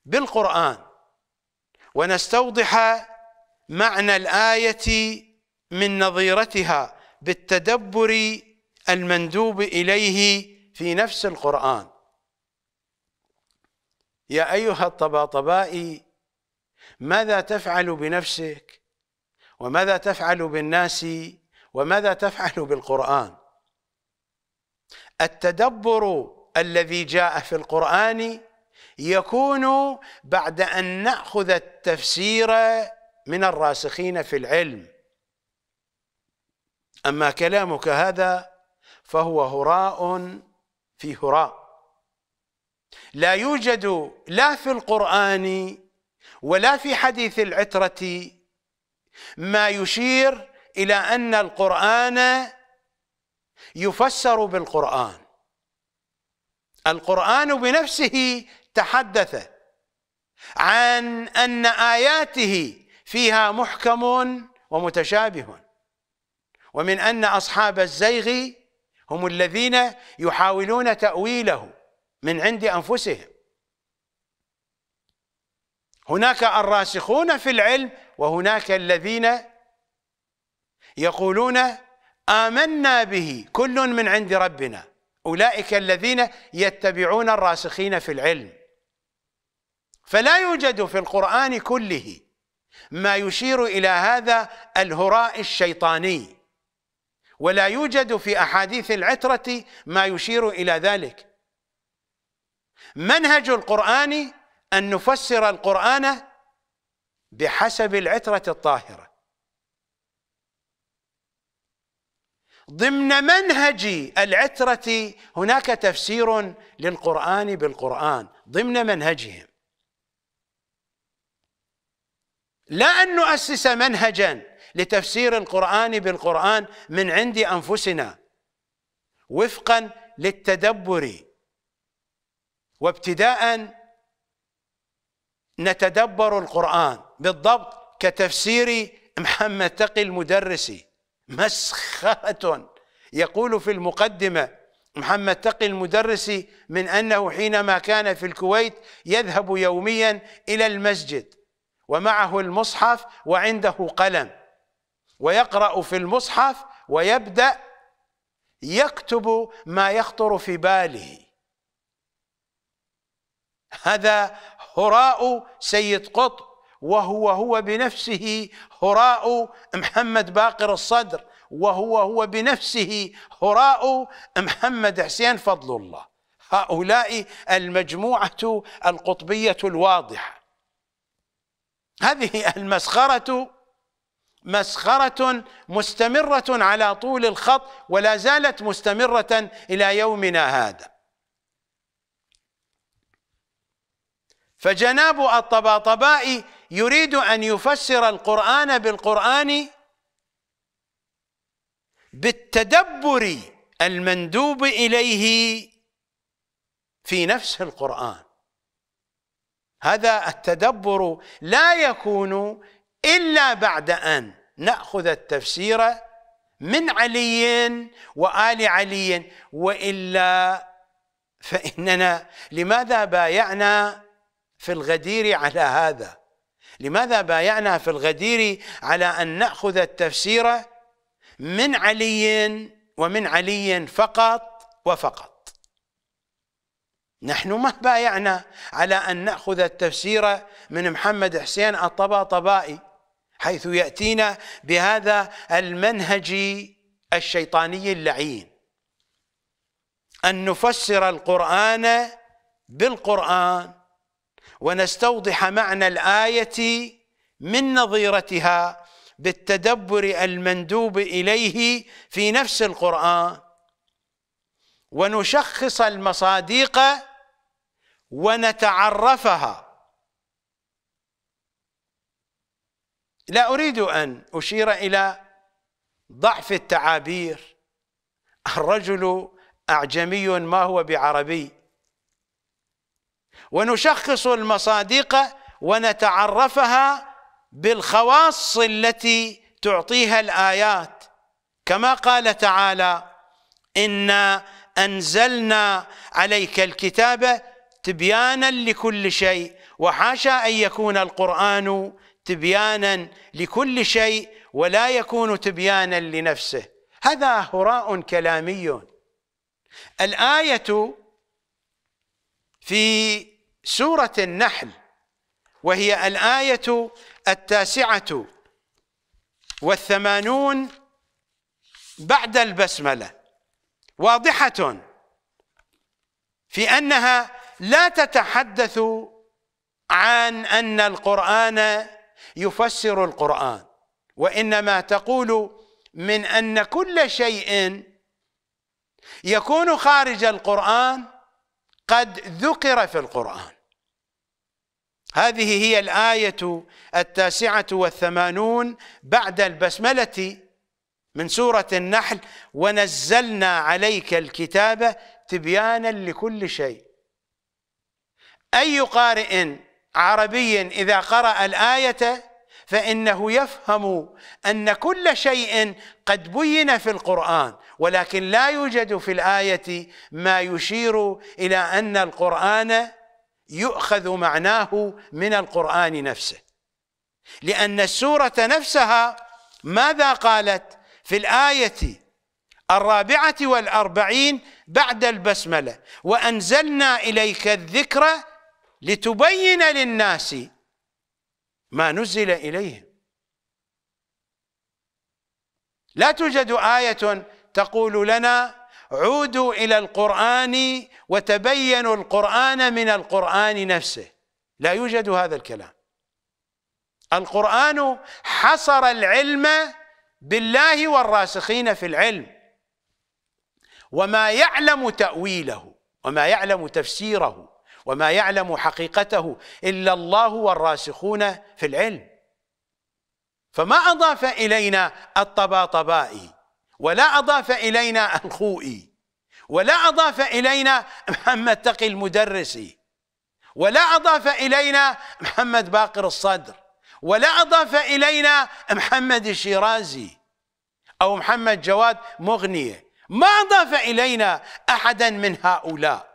بالقرآن ونستوضح معنى الآية من نظيرتها بالتدبر المندوب إليه في نفس القرآن يا أيها الطباطبائي ماذا تفعل بنفسك وماذا تفعل بالناس وماذا تفعل بالقرآن التدبر الذي جاء في القرآن يكون بعد أن نأخذ التفسير من الراسخين في العلم أما كلامك هذا فهو هراء في هراء لا يوجد لا في القرآن ولا في حديث العترة ما يشير إلى أن القرآن يفسر بالقرآن القرآن بنفسه تحدث عن أن آياته فيها محكم ومتشابه ومن أن أصحاب الزيغ هم الذين يحاولون تأويله من عند انفسهم هناك الراسخون في العلم وهناك الذين يقولون امنا به كل من عند ربنا اولئك الذين يتبعون الراسخين في العلم فلا يوجد في القران كله ما يشير الى هذا الهراء الشيطاني ولا يوجد في احاديث العتره ما يشير الى ذلك منهج القرآن أن نفسر القرآن بحسب العترة الطاهرة ضمن منهج العترة هناك تفسير للقرآن بالقرآن ضمن منهجهم لا أن نؤسس منهجا لتفسير القرآن بالقرآن من عند أنفسنا وفقا للتدبر وابتداء نتدبر القرآن بالضبط كتفسير محمد تقي المدرسي مسخرة يقول في المقدمة محمد تقي المدرسي من أنه حينما كان في الكويت يذهب يوميا إلى المسجد ومعه المصحف وعنده قلم ويقرأ في المصحف ويبدأ يكتب ما يخطر في باله هذا هراء سيد قطب وهو هو بنفسه هراء محمد باقر الصدر وهو هو بنفسه هراء محمد حسين فضل الله هؤلاء المجموعة القطبية الواضحة هذه المسخرة مسخرة مستمرة على طول الخط ولا زالت مستمرة إلى يومنا هذا فجناب الطباطبائي يريد أن يفسر القرآن بالقرآن بالتدبر المندوب إليه في نفس القرآن هذا التدبر لا يكون إلا بعد أن نأخذ التفسير من علي وآل علي وإلا فإننا لماذا بايعنا في الغدير على هذا لماذا بايعنا في الغدير على أن نأخذ التفسير من علي ومن علي فقط وفقط نحن ما بايعنا على أن نأخذ التفسير من محمد حسين الطباطبائي حيث يأتينا بهذا المنهج الشيطاني اللعين أن نفسر القرآن بالقرآن ونستوضح معنى الآية من نظيرتها بالتدبر المندوب إليه في نفس القرآن ونشخص المصاديق ونتعرفها لا أريد أن أشير إلى ضعف التعابير الرجل أعجمي ما هو بعربي ونشخص المصادق ونتعرفها بالخواص التي تعطيها الايات كما قال تعالى انا انزلنا عليك الكتاب تبيانا لكل شيء وحاشا ان يكون القران تبيانا لكل شيء ولا يكون تبيانا لنفسه هذا هراء كلامي الايه في سورة النحل وهي الآية التاسعة والثمانون بعد البسملة واضحة في أنها لا تتحدث عن أن القرآن يفسر القرآن وإنما تقول من أن كل شيء يكون خارج القرآن قد ذكر في القرآن هذه هي الآية التاسعة والثمانون بعد البسملة من سورة النحل ونزلنا عليك الكتاب تبيانا لكل شيء أي قارئ عربي إذا قرأ الآية فإنه يفهم أن كل شيء قد بين في القرآن ولكن لا يوجد في الآية ما يشير إلى أن القرآن يؤخذ معناه من القرآن نفسه لأن السورة نفسها ماذا قالت في الآية الرابعة والأربعين بعد البسملة وأنزلنا إليك الذكر لتبين للناس ما نزل إليهم لا توجد آية تقول لنا عودوا إلى القرآن وتبينوا القرآن من القرآن نفسه لا يوجد هذا الكلام القرآن حصر العلم بالله والراسخين في العلم وما يعلم تأويله وما يعلم تفسيره وما يعلم حقيقته إلا الله والراسخون في العلم فما أضاف إلينا الطباطبائي ولا أضاف إلينا الخوئي ولا أضاف إلينا محمد تقي المدرسي ولا أضاف إلينا محمد باقر الصدر ولا أضاف إلينا محمد الشيرازي أو محمد جواد مغنية ما أضاف إلينا أحدا من هؤلاء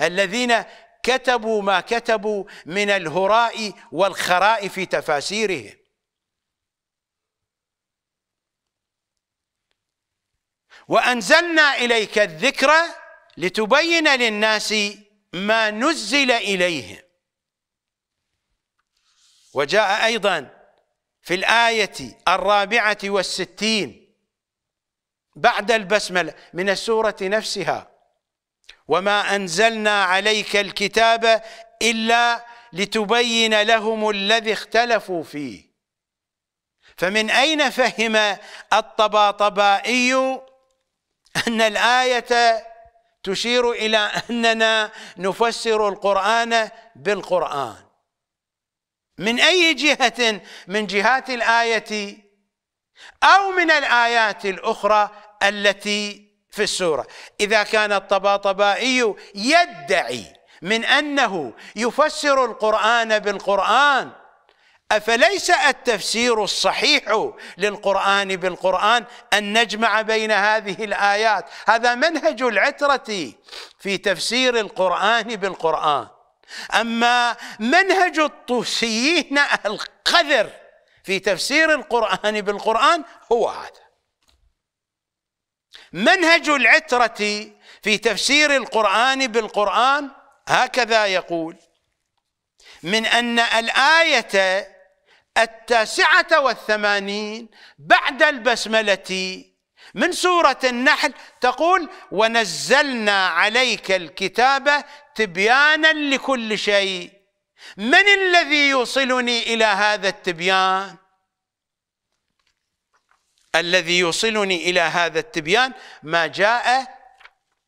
الذين كتبوا ما كتبوا من الهراء والخراء في تفاسيرهم وأنزلنا إليك الذكر لتبين للناس ما نزل إليهم وجاء أيضا في الآية الرابعة والستين بعد البسملة من السورة نفسها وما أنزلنا عليك الكتاب إلا لتبين لهم الذي اختلفوا فيه فمن أين فهم الطباطبائي أن الآية تشير إلى أننا نفسر القرآن بالقرآن من أي جهة من جهات الآية أو من الآيات الأخرى التي في السورة إذا كان الطباطبائي يدعي من أنه يفسر القرآن بالقرآن أفليس التفسير الصحيح للقرآن بالقرآن أن نجمع بين هذه الآيات هذا منهج العترة في تفسير القرآن بالقرآن أما منهج الطوسيين القذر في تفسير القرآن بالقرآن هو هذا منهج العترة في تفسير القرآن بالقرآن هكذا يقول من أن الآية التاسعة والثمانين بعد البسملة من سورة النحل تقول ونزلنا عليك الكتاب تبيانا لكل شيء من الذي يوصلني إلى هذا التبيان الذي يوصلني إلى هذا التبيان ما جاء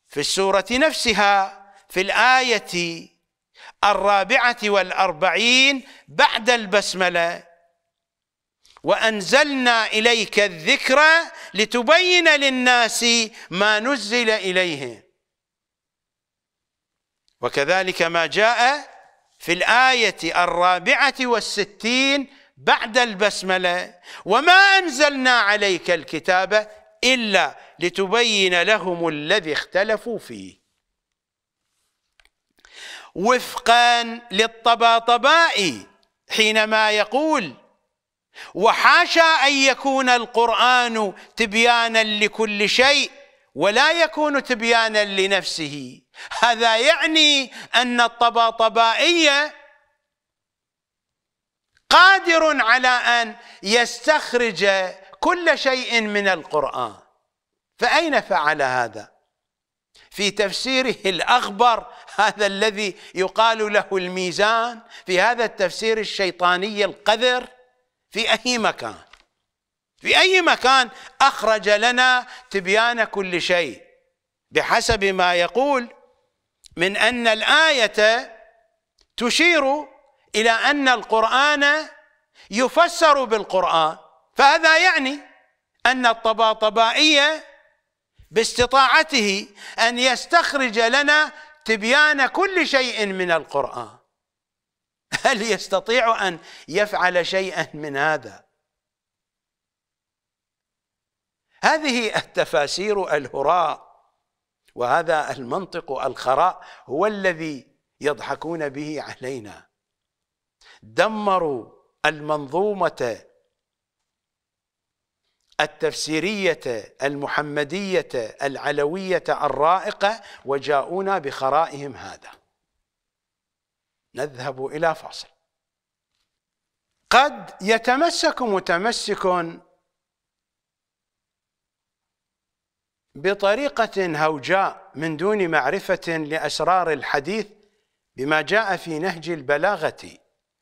في السورة نفسها في الآية الرابعة والأربعين بعد البسملة وأنزلنا إليك الذكر لتبين للناس ما نزل إليهم وكذلك ما جاء في الآية الرابعة والستين بعد البسملة وما أنزلنا عليك الكتاب إلا لتبين لهم الذي اختلفوا فيه وفقا للطباطبائي حينما يقول وحاشا ان يكون القران تبيانا لكل شيء ولا يكون تبيانا لنفسه هذا يعني ان الطباطبائيه قادر على ان يستخرج كل شيء من القران فاين فعل هذا في تفسيره الاخبر هذا الذي يقال له الميزان في هذا التفسير الشيطاني القذر في أي مكان في أي مكان أخرج لنا تبيان كل شيء بحسب ما يقول من أن الآية تشير إلى أن القرآن يفسر بالقرآن فهذا يعني أن الطباطبائية باستطاعته أن يستخرج لنا تبيان كل شيء من القرآن هل يستطيع ان يفعل شيئا من هذا هذه التفاسير الهراء وهذا المنطق الخراء هو الذي يضحكون به علينا دمروا المنظومه التفسيريه المحمديه العلويه الرائقه وجاؤونا بخرائهم هذا نذهب إلى فاصل قد يتمسك متمسك بطريقة هوجاء من دون معرفة لأسرار الحديث بما جاء في نهج البلاغة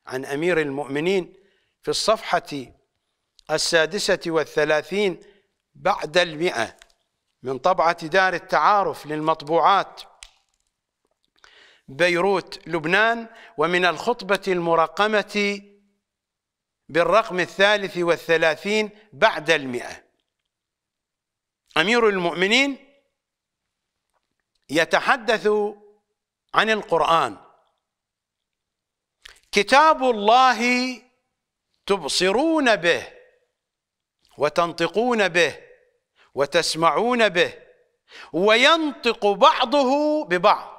عن أمير المؤمنين في الصفحة السادسة والثلاثين بعد المئة من طبعة دار التعارف للمطبوعات بيروت لبنان ومن الخطبة المرقمة بالرقم الثالث والثلاثين بعد المئة أمير المؤمنين يتحدث عن القرآن كتاب الله تبصرون به وتنطقون به وتسمعون به وينطق بعضه ببعض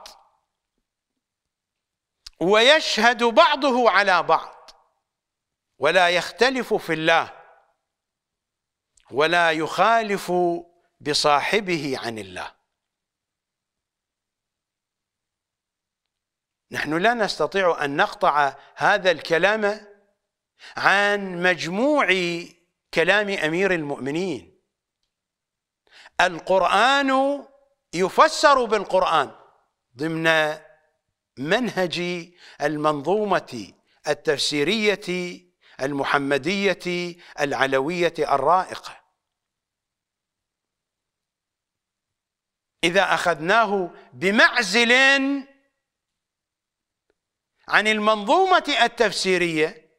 ويشهد بعضه على بعض ولا يختلف في الله ولا يخالف بصاحبه عن الله نحن لا نستطيع أن نقطع هذا الكلام عن مجموع كلام أمير المؤمنين القرآن يفسر بالقرآن ضمن منهج المنظومة التفسيرية المحمدية العلوية الرائقة إذا أخذناه بمعزل عن المنظومة التفسيرية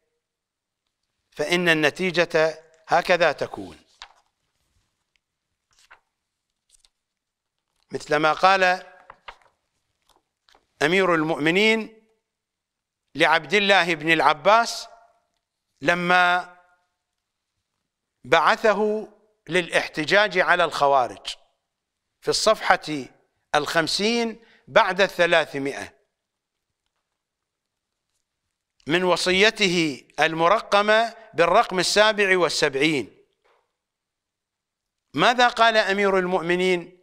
فإن النتيجة هكذا تكون مثل ما قال امير المؤمنين لعبد الله بن العباس لما بعثه للاحتجاج على الخوارج في الصفحة الخمسين بعد الثلاثمائة من وصيته المرقمة بالرقم السابع والسبعين ماذا قال أمير المؤمنين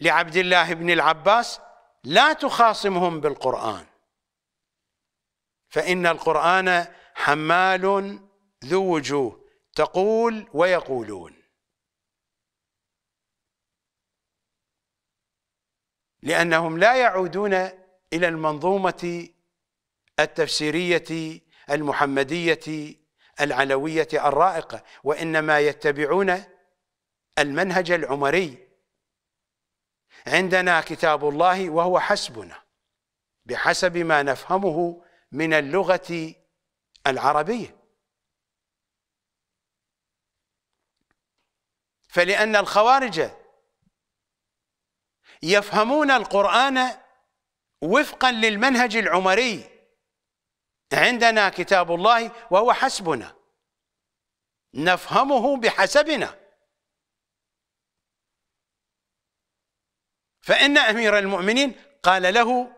لعبد الله بن العباس لا تخاصمهم بالقرآن فإن القرآن حمال ذو وجوه تقول ويقولون لأنهم لا يعودون إلى المنظومة التفسيرية المحمدية العلوية الرائقة وإنما يتبعون المنهج العمري عندنا كتاب الله وهو حسبنا بحسب ما نفهمه من اللغة العربية فلأن الخوارج يفهمون القرآن وفقا للمنهج العمري عندنا كتاب الله وهو حسبنا نفهمه بحسبنا فإن أمير المؤمنين قال له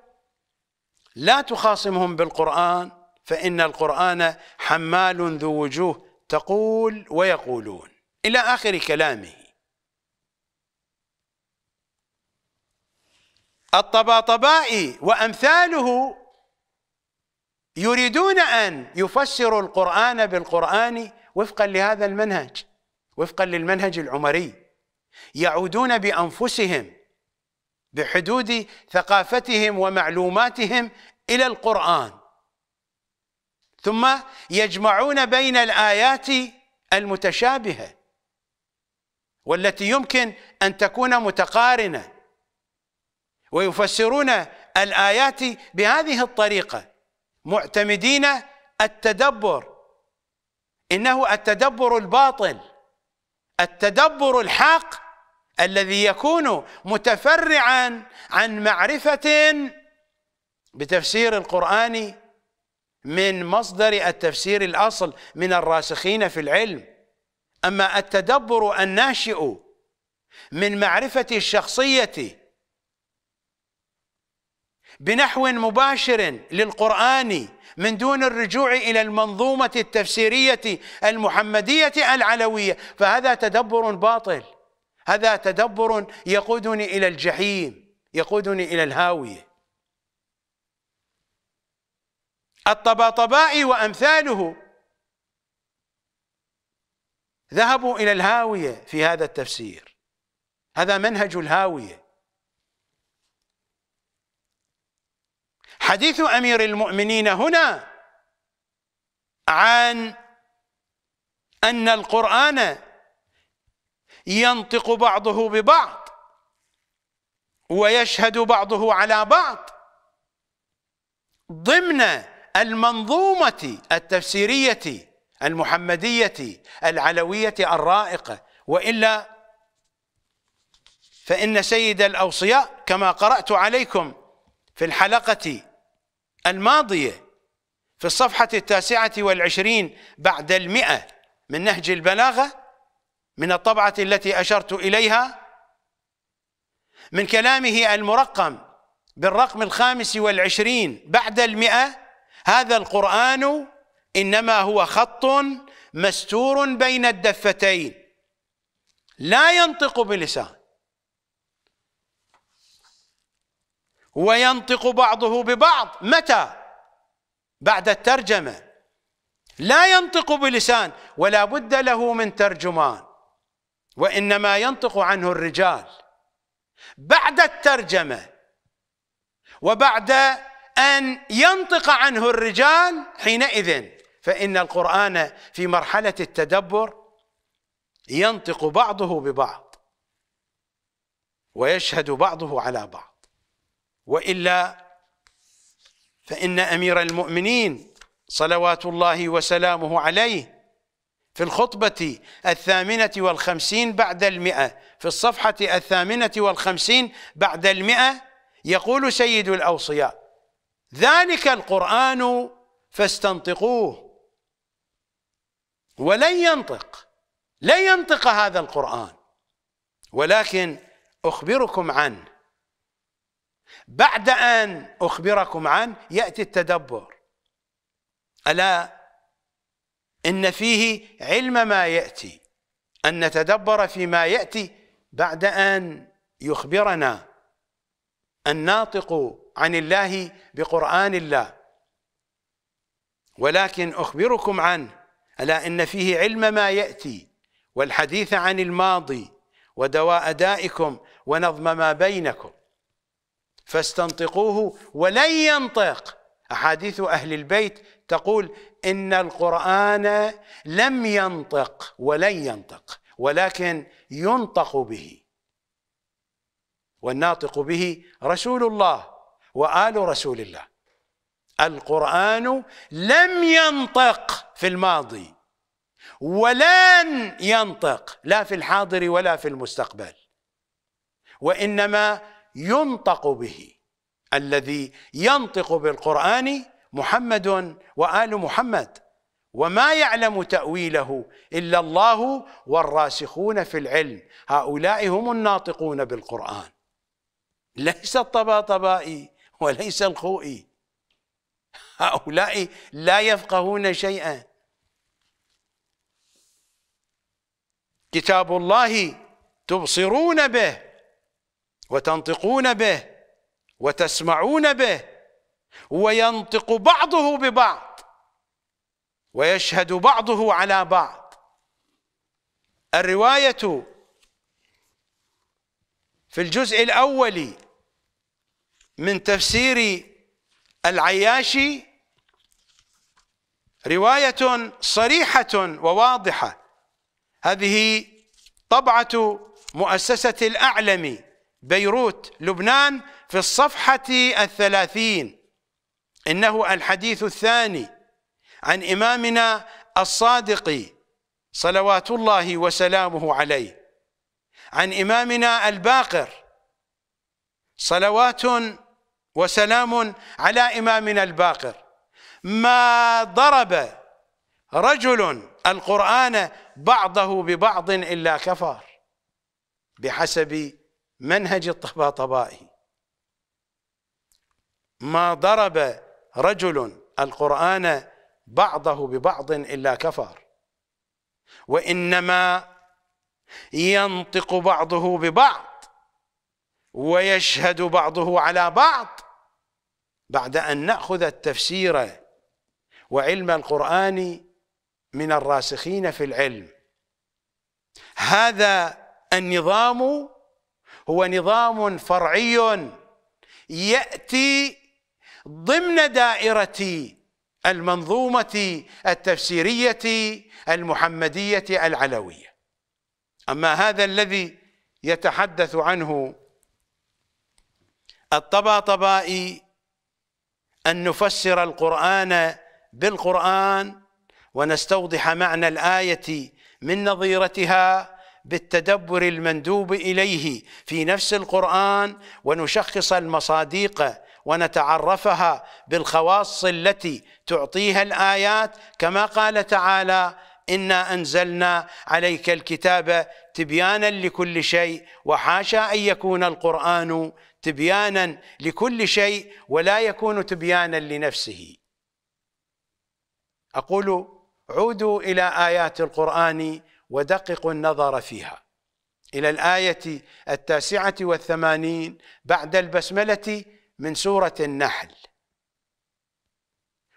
لا تخاصمهم بالقرآن فإن القرآن حمال ذو وجوه تقول ويقولون إلى آخر كلامه الطباطبائي وأمثاله يريدون أن يفسروا القرآن بالقرآن وفقا لهذا المنهج وفقا للمنهج العمري يعودون بأنفسهم بحدود ثقافتهم ومعلوماتهم إلى القرآن ثم يجمعون بين الآيات المتشابهة والتي يمكن أن تكون متقارنة ويفسرون الآيات بهذه الطريقة معتمدين التدبر إنه التدبر الباطل التدبر الحق الذي يكون متفرعا عن معرفة بتفسير القرآن من مصدر التفسير الأصل من الراسخين في العلم أما التدبر الناشئ من معرفة الشخصية بنحو مباشر للقرآن من دون الرجوع إلى المنظومة التفسيرية المحمدية العلوية فهذا تدبر باطل هذا تدبر يقودني إلى الجحيم يقودني إلى الهاوية الطباطبائي وأمثاله ذهبوا إلى الهاوية في هذا التفسير هذا منهج الهاوية حديث أمير المؤمنين هنا عن أن القرآن ينطق بعضه ببعض ويشهد بعضه على بعض ضمن المنظومة التفسيرية المحمدية العلوية الرائقة وإلا فإن سيد الأوصياء كما قرأت عليكم في الحلقة الماضية في الصفحة التاسعة والعشرين بعد المئة من نهج البلاغة من الطبعة التي أشرت إليها من كلامه المرقم بالرقم الخامس والعشرين بعد المئة هذا القرآن إنما هو خط مستور بين الدفتين لا ينطق بلسان وينطق بعضه ببعض متى بعد الترجمة لا ينطق بلسان ولا بد له من ترجمان وإنما ينطق عنه الرجال بعد الترجمة وبعد أن ينطق عنه الرجال حينئذ فإن القرآن في مرحلة التدبر ينطق بعضه ببعض ويشهد بعضه على بعض وإلا فإن أمير المؤمنين صلوات الله وسلامه عليه في الخطبة الثامنة والخمسين بعد المئة في الصفحة الثامنة والخمسين بعد المئة يقول سيد الأوصياء ذلك القرآن فاستنطقوه ولن ينطق لن ينطق هذا القرآن ولكن أخبركم عنه بعد أن أخبركم عنه يأتي التدبر ألا إن فيه علم ما يأتي أن نتدبر فيما يأتي بعد أن يخبرنا الناطق عن الله بقرآن الله ولكن أخبركم عنه ألا إن فيه علم ما يأتي والحديث عن الماضي ودواء دائكم ونظم ما بينكم فاستنطقوه ولن ينطق أحاديث أهل البيت تقول إن القرآن لم ينطق ولن ينطق ولكن ينطق به والناطق به رسول الله وآل رسول الله القرآن لم ينطق في الماضي ولن ينطق لا في الحاضر ولا في المستقبل وإنما ينطق به الذي ينطق بالقرآن محمد وآل محمد وما يعلم تأويله إلا الله والراسخون في العلم هؤلاء هم الناطقون بالقرآن ليس الطباطبائي وليس الخوئي هؤلاء لا يفقهون شيئا كتاب الله تبصرون به وتنطقون به وتسمعون به وينطق بعضه ببعض ويشهد بعضه على بعض الرواية في الجزء الأول من تفسير العياشي رواية صريحة وواضحة هذه طبعة مؤسسة الأعلم بيروت لبنان في الصفحة الثلاثين إنه الحديث الثاني عن إمامنا الصادق صلوات الله وسلامه عليه عن إمامنا الباقر صلوات وسلام على إمامنا الباقر ما ضرب رجل القرآن بعضه ببعض إلا كفر بحسب منهج الطباطبائي ما ضرب رجل القرآن بعضه ببعض إلا كفر وإنما ينطق بعضه ببعض ويشهد بعضه على بعض بعد أن نأخذ التفسير وعلم القرآن من الراسخين في العلم هذا النظام هو نظام فرعي يأتي ضمن دائرة المنظومة التفسيرية المحمدية العلوية أما هذا الذي يتحدث عنه الطباطبائي أن نفسر القرآن بالقرآن ونستوضح معنى الآية من نظيرتها بالتدبر المندوب إليه في نفس القرآن ونشخص المصاديق ونتعرفها بالخواص التي تعطيها الايات كما قال تعالى انا انزلنا عليك الكتاب تبيانا لكل شيء وحاشا ان يكون القران تبيانا لكل شيء ولا يكون تبيانا لنفسه اقول عودوا الى ايات القران ودققوا النظر فيها الى الايه التاسعه والثمانين بعد البسمله من سورة النحل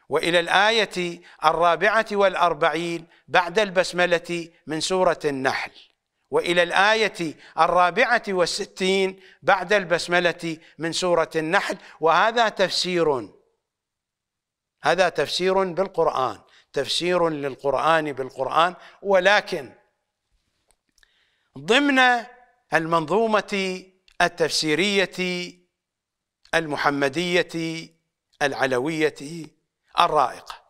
وإلى الآية الرابعة والأربعين بعد البسملة من سورة النحل وإلى الآية الرابعة والستين بعد البسملة من سورة النحل وهذا تفسير هذا تفسير بالقرآن تفسير للقرآن بالقرآن ولكن ضمن المنظومة التفسيرية المحمدية العلوية الرائقة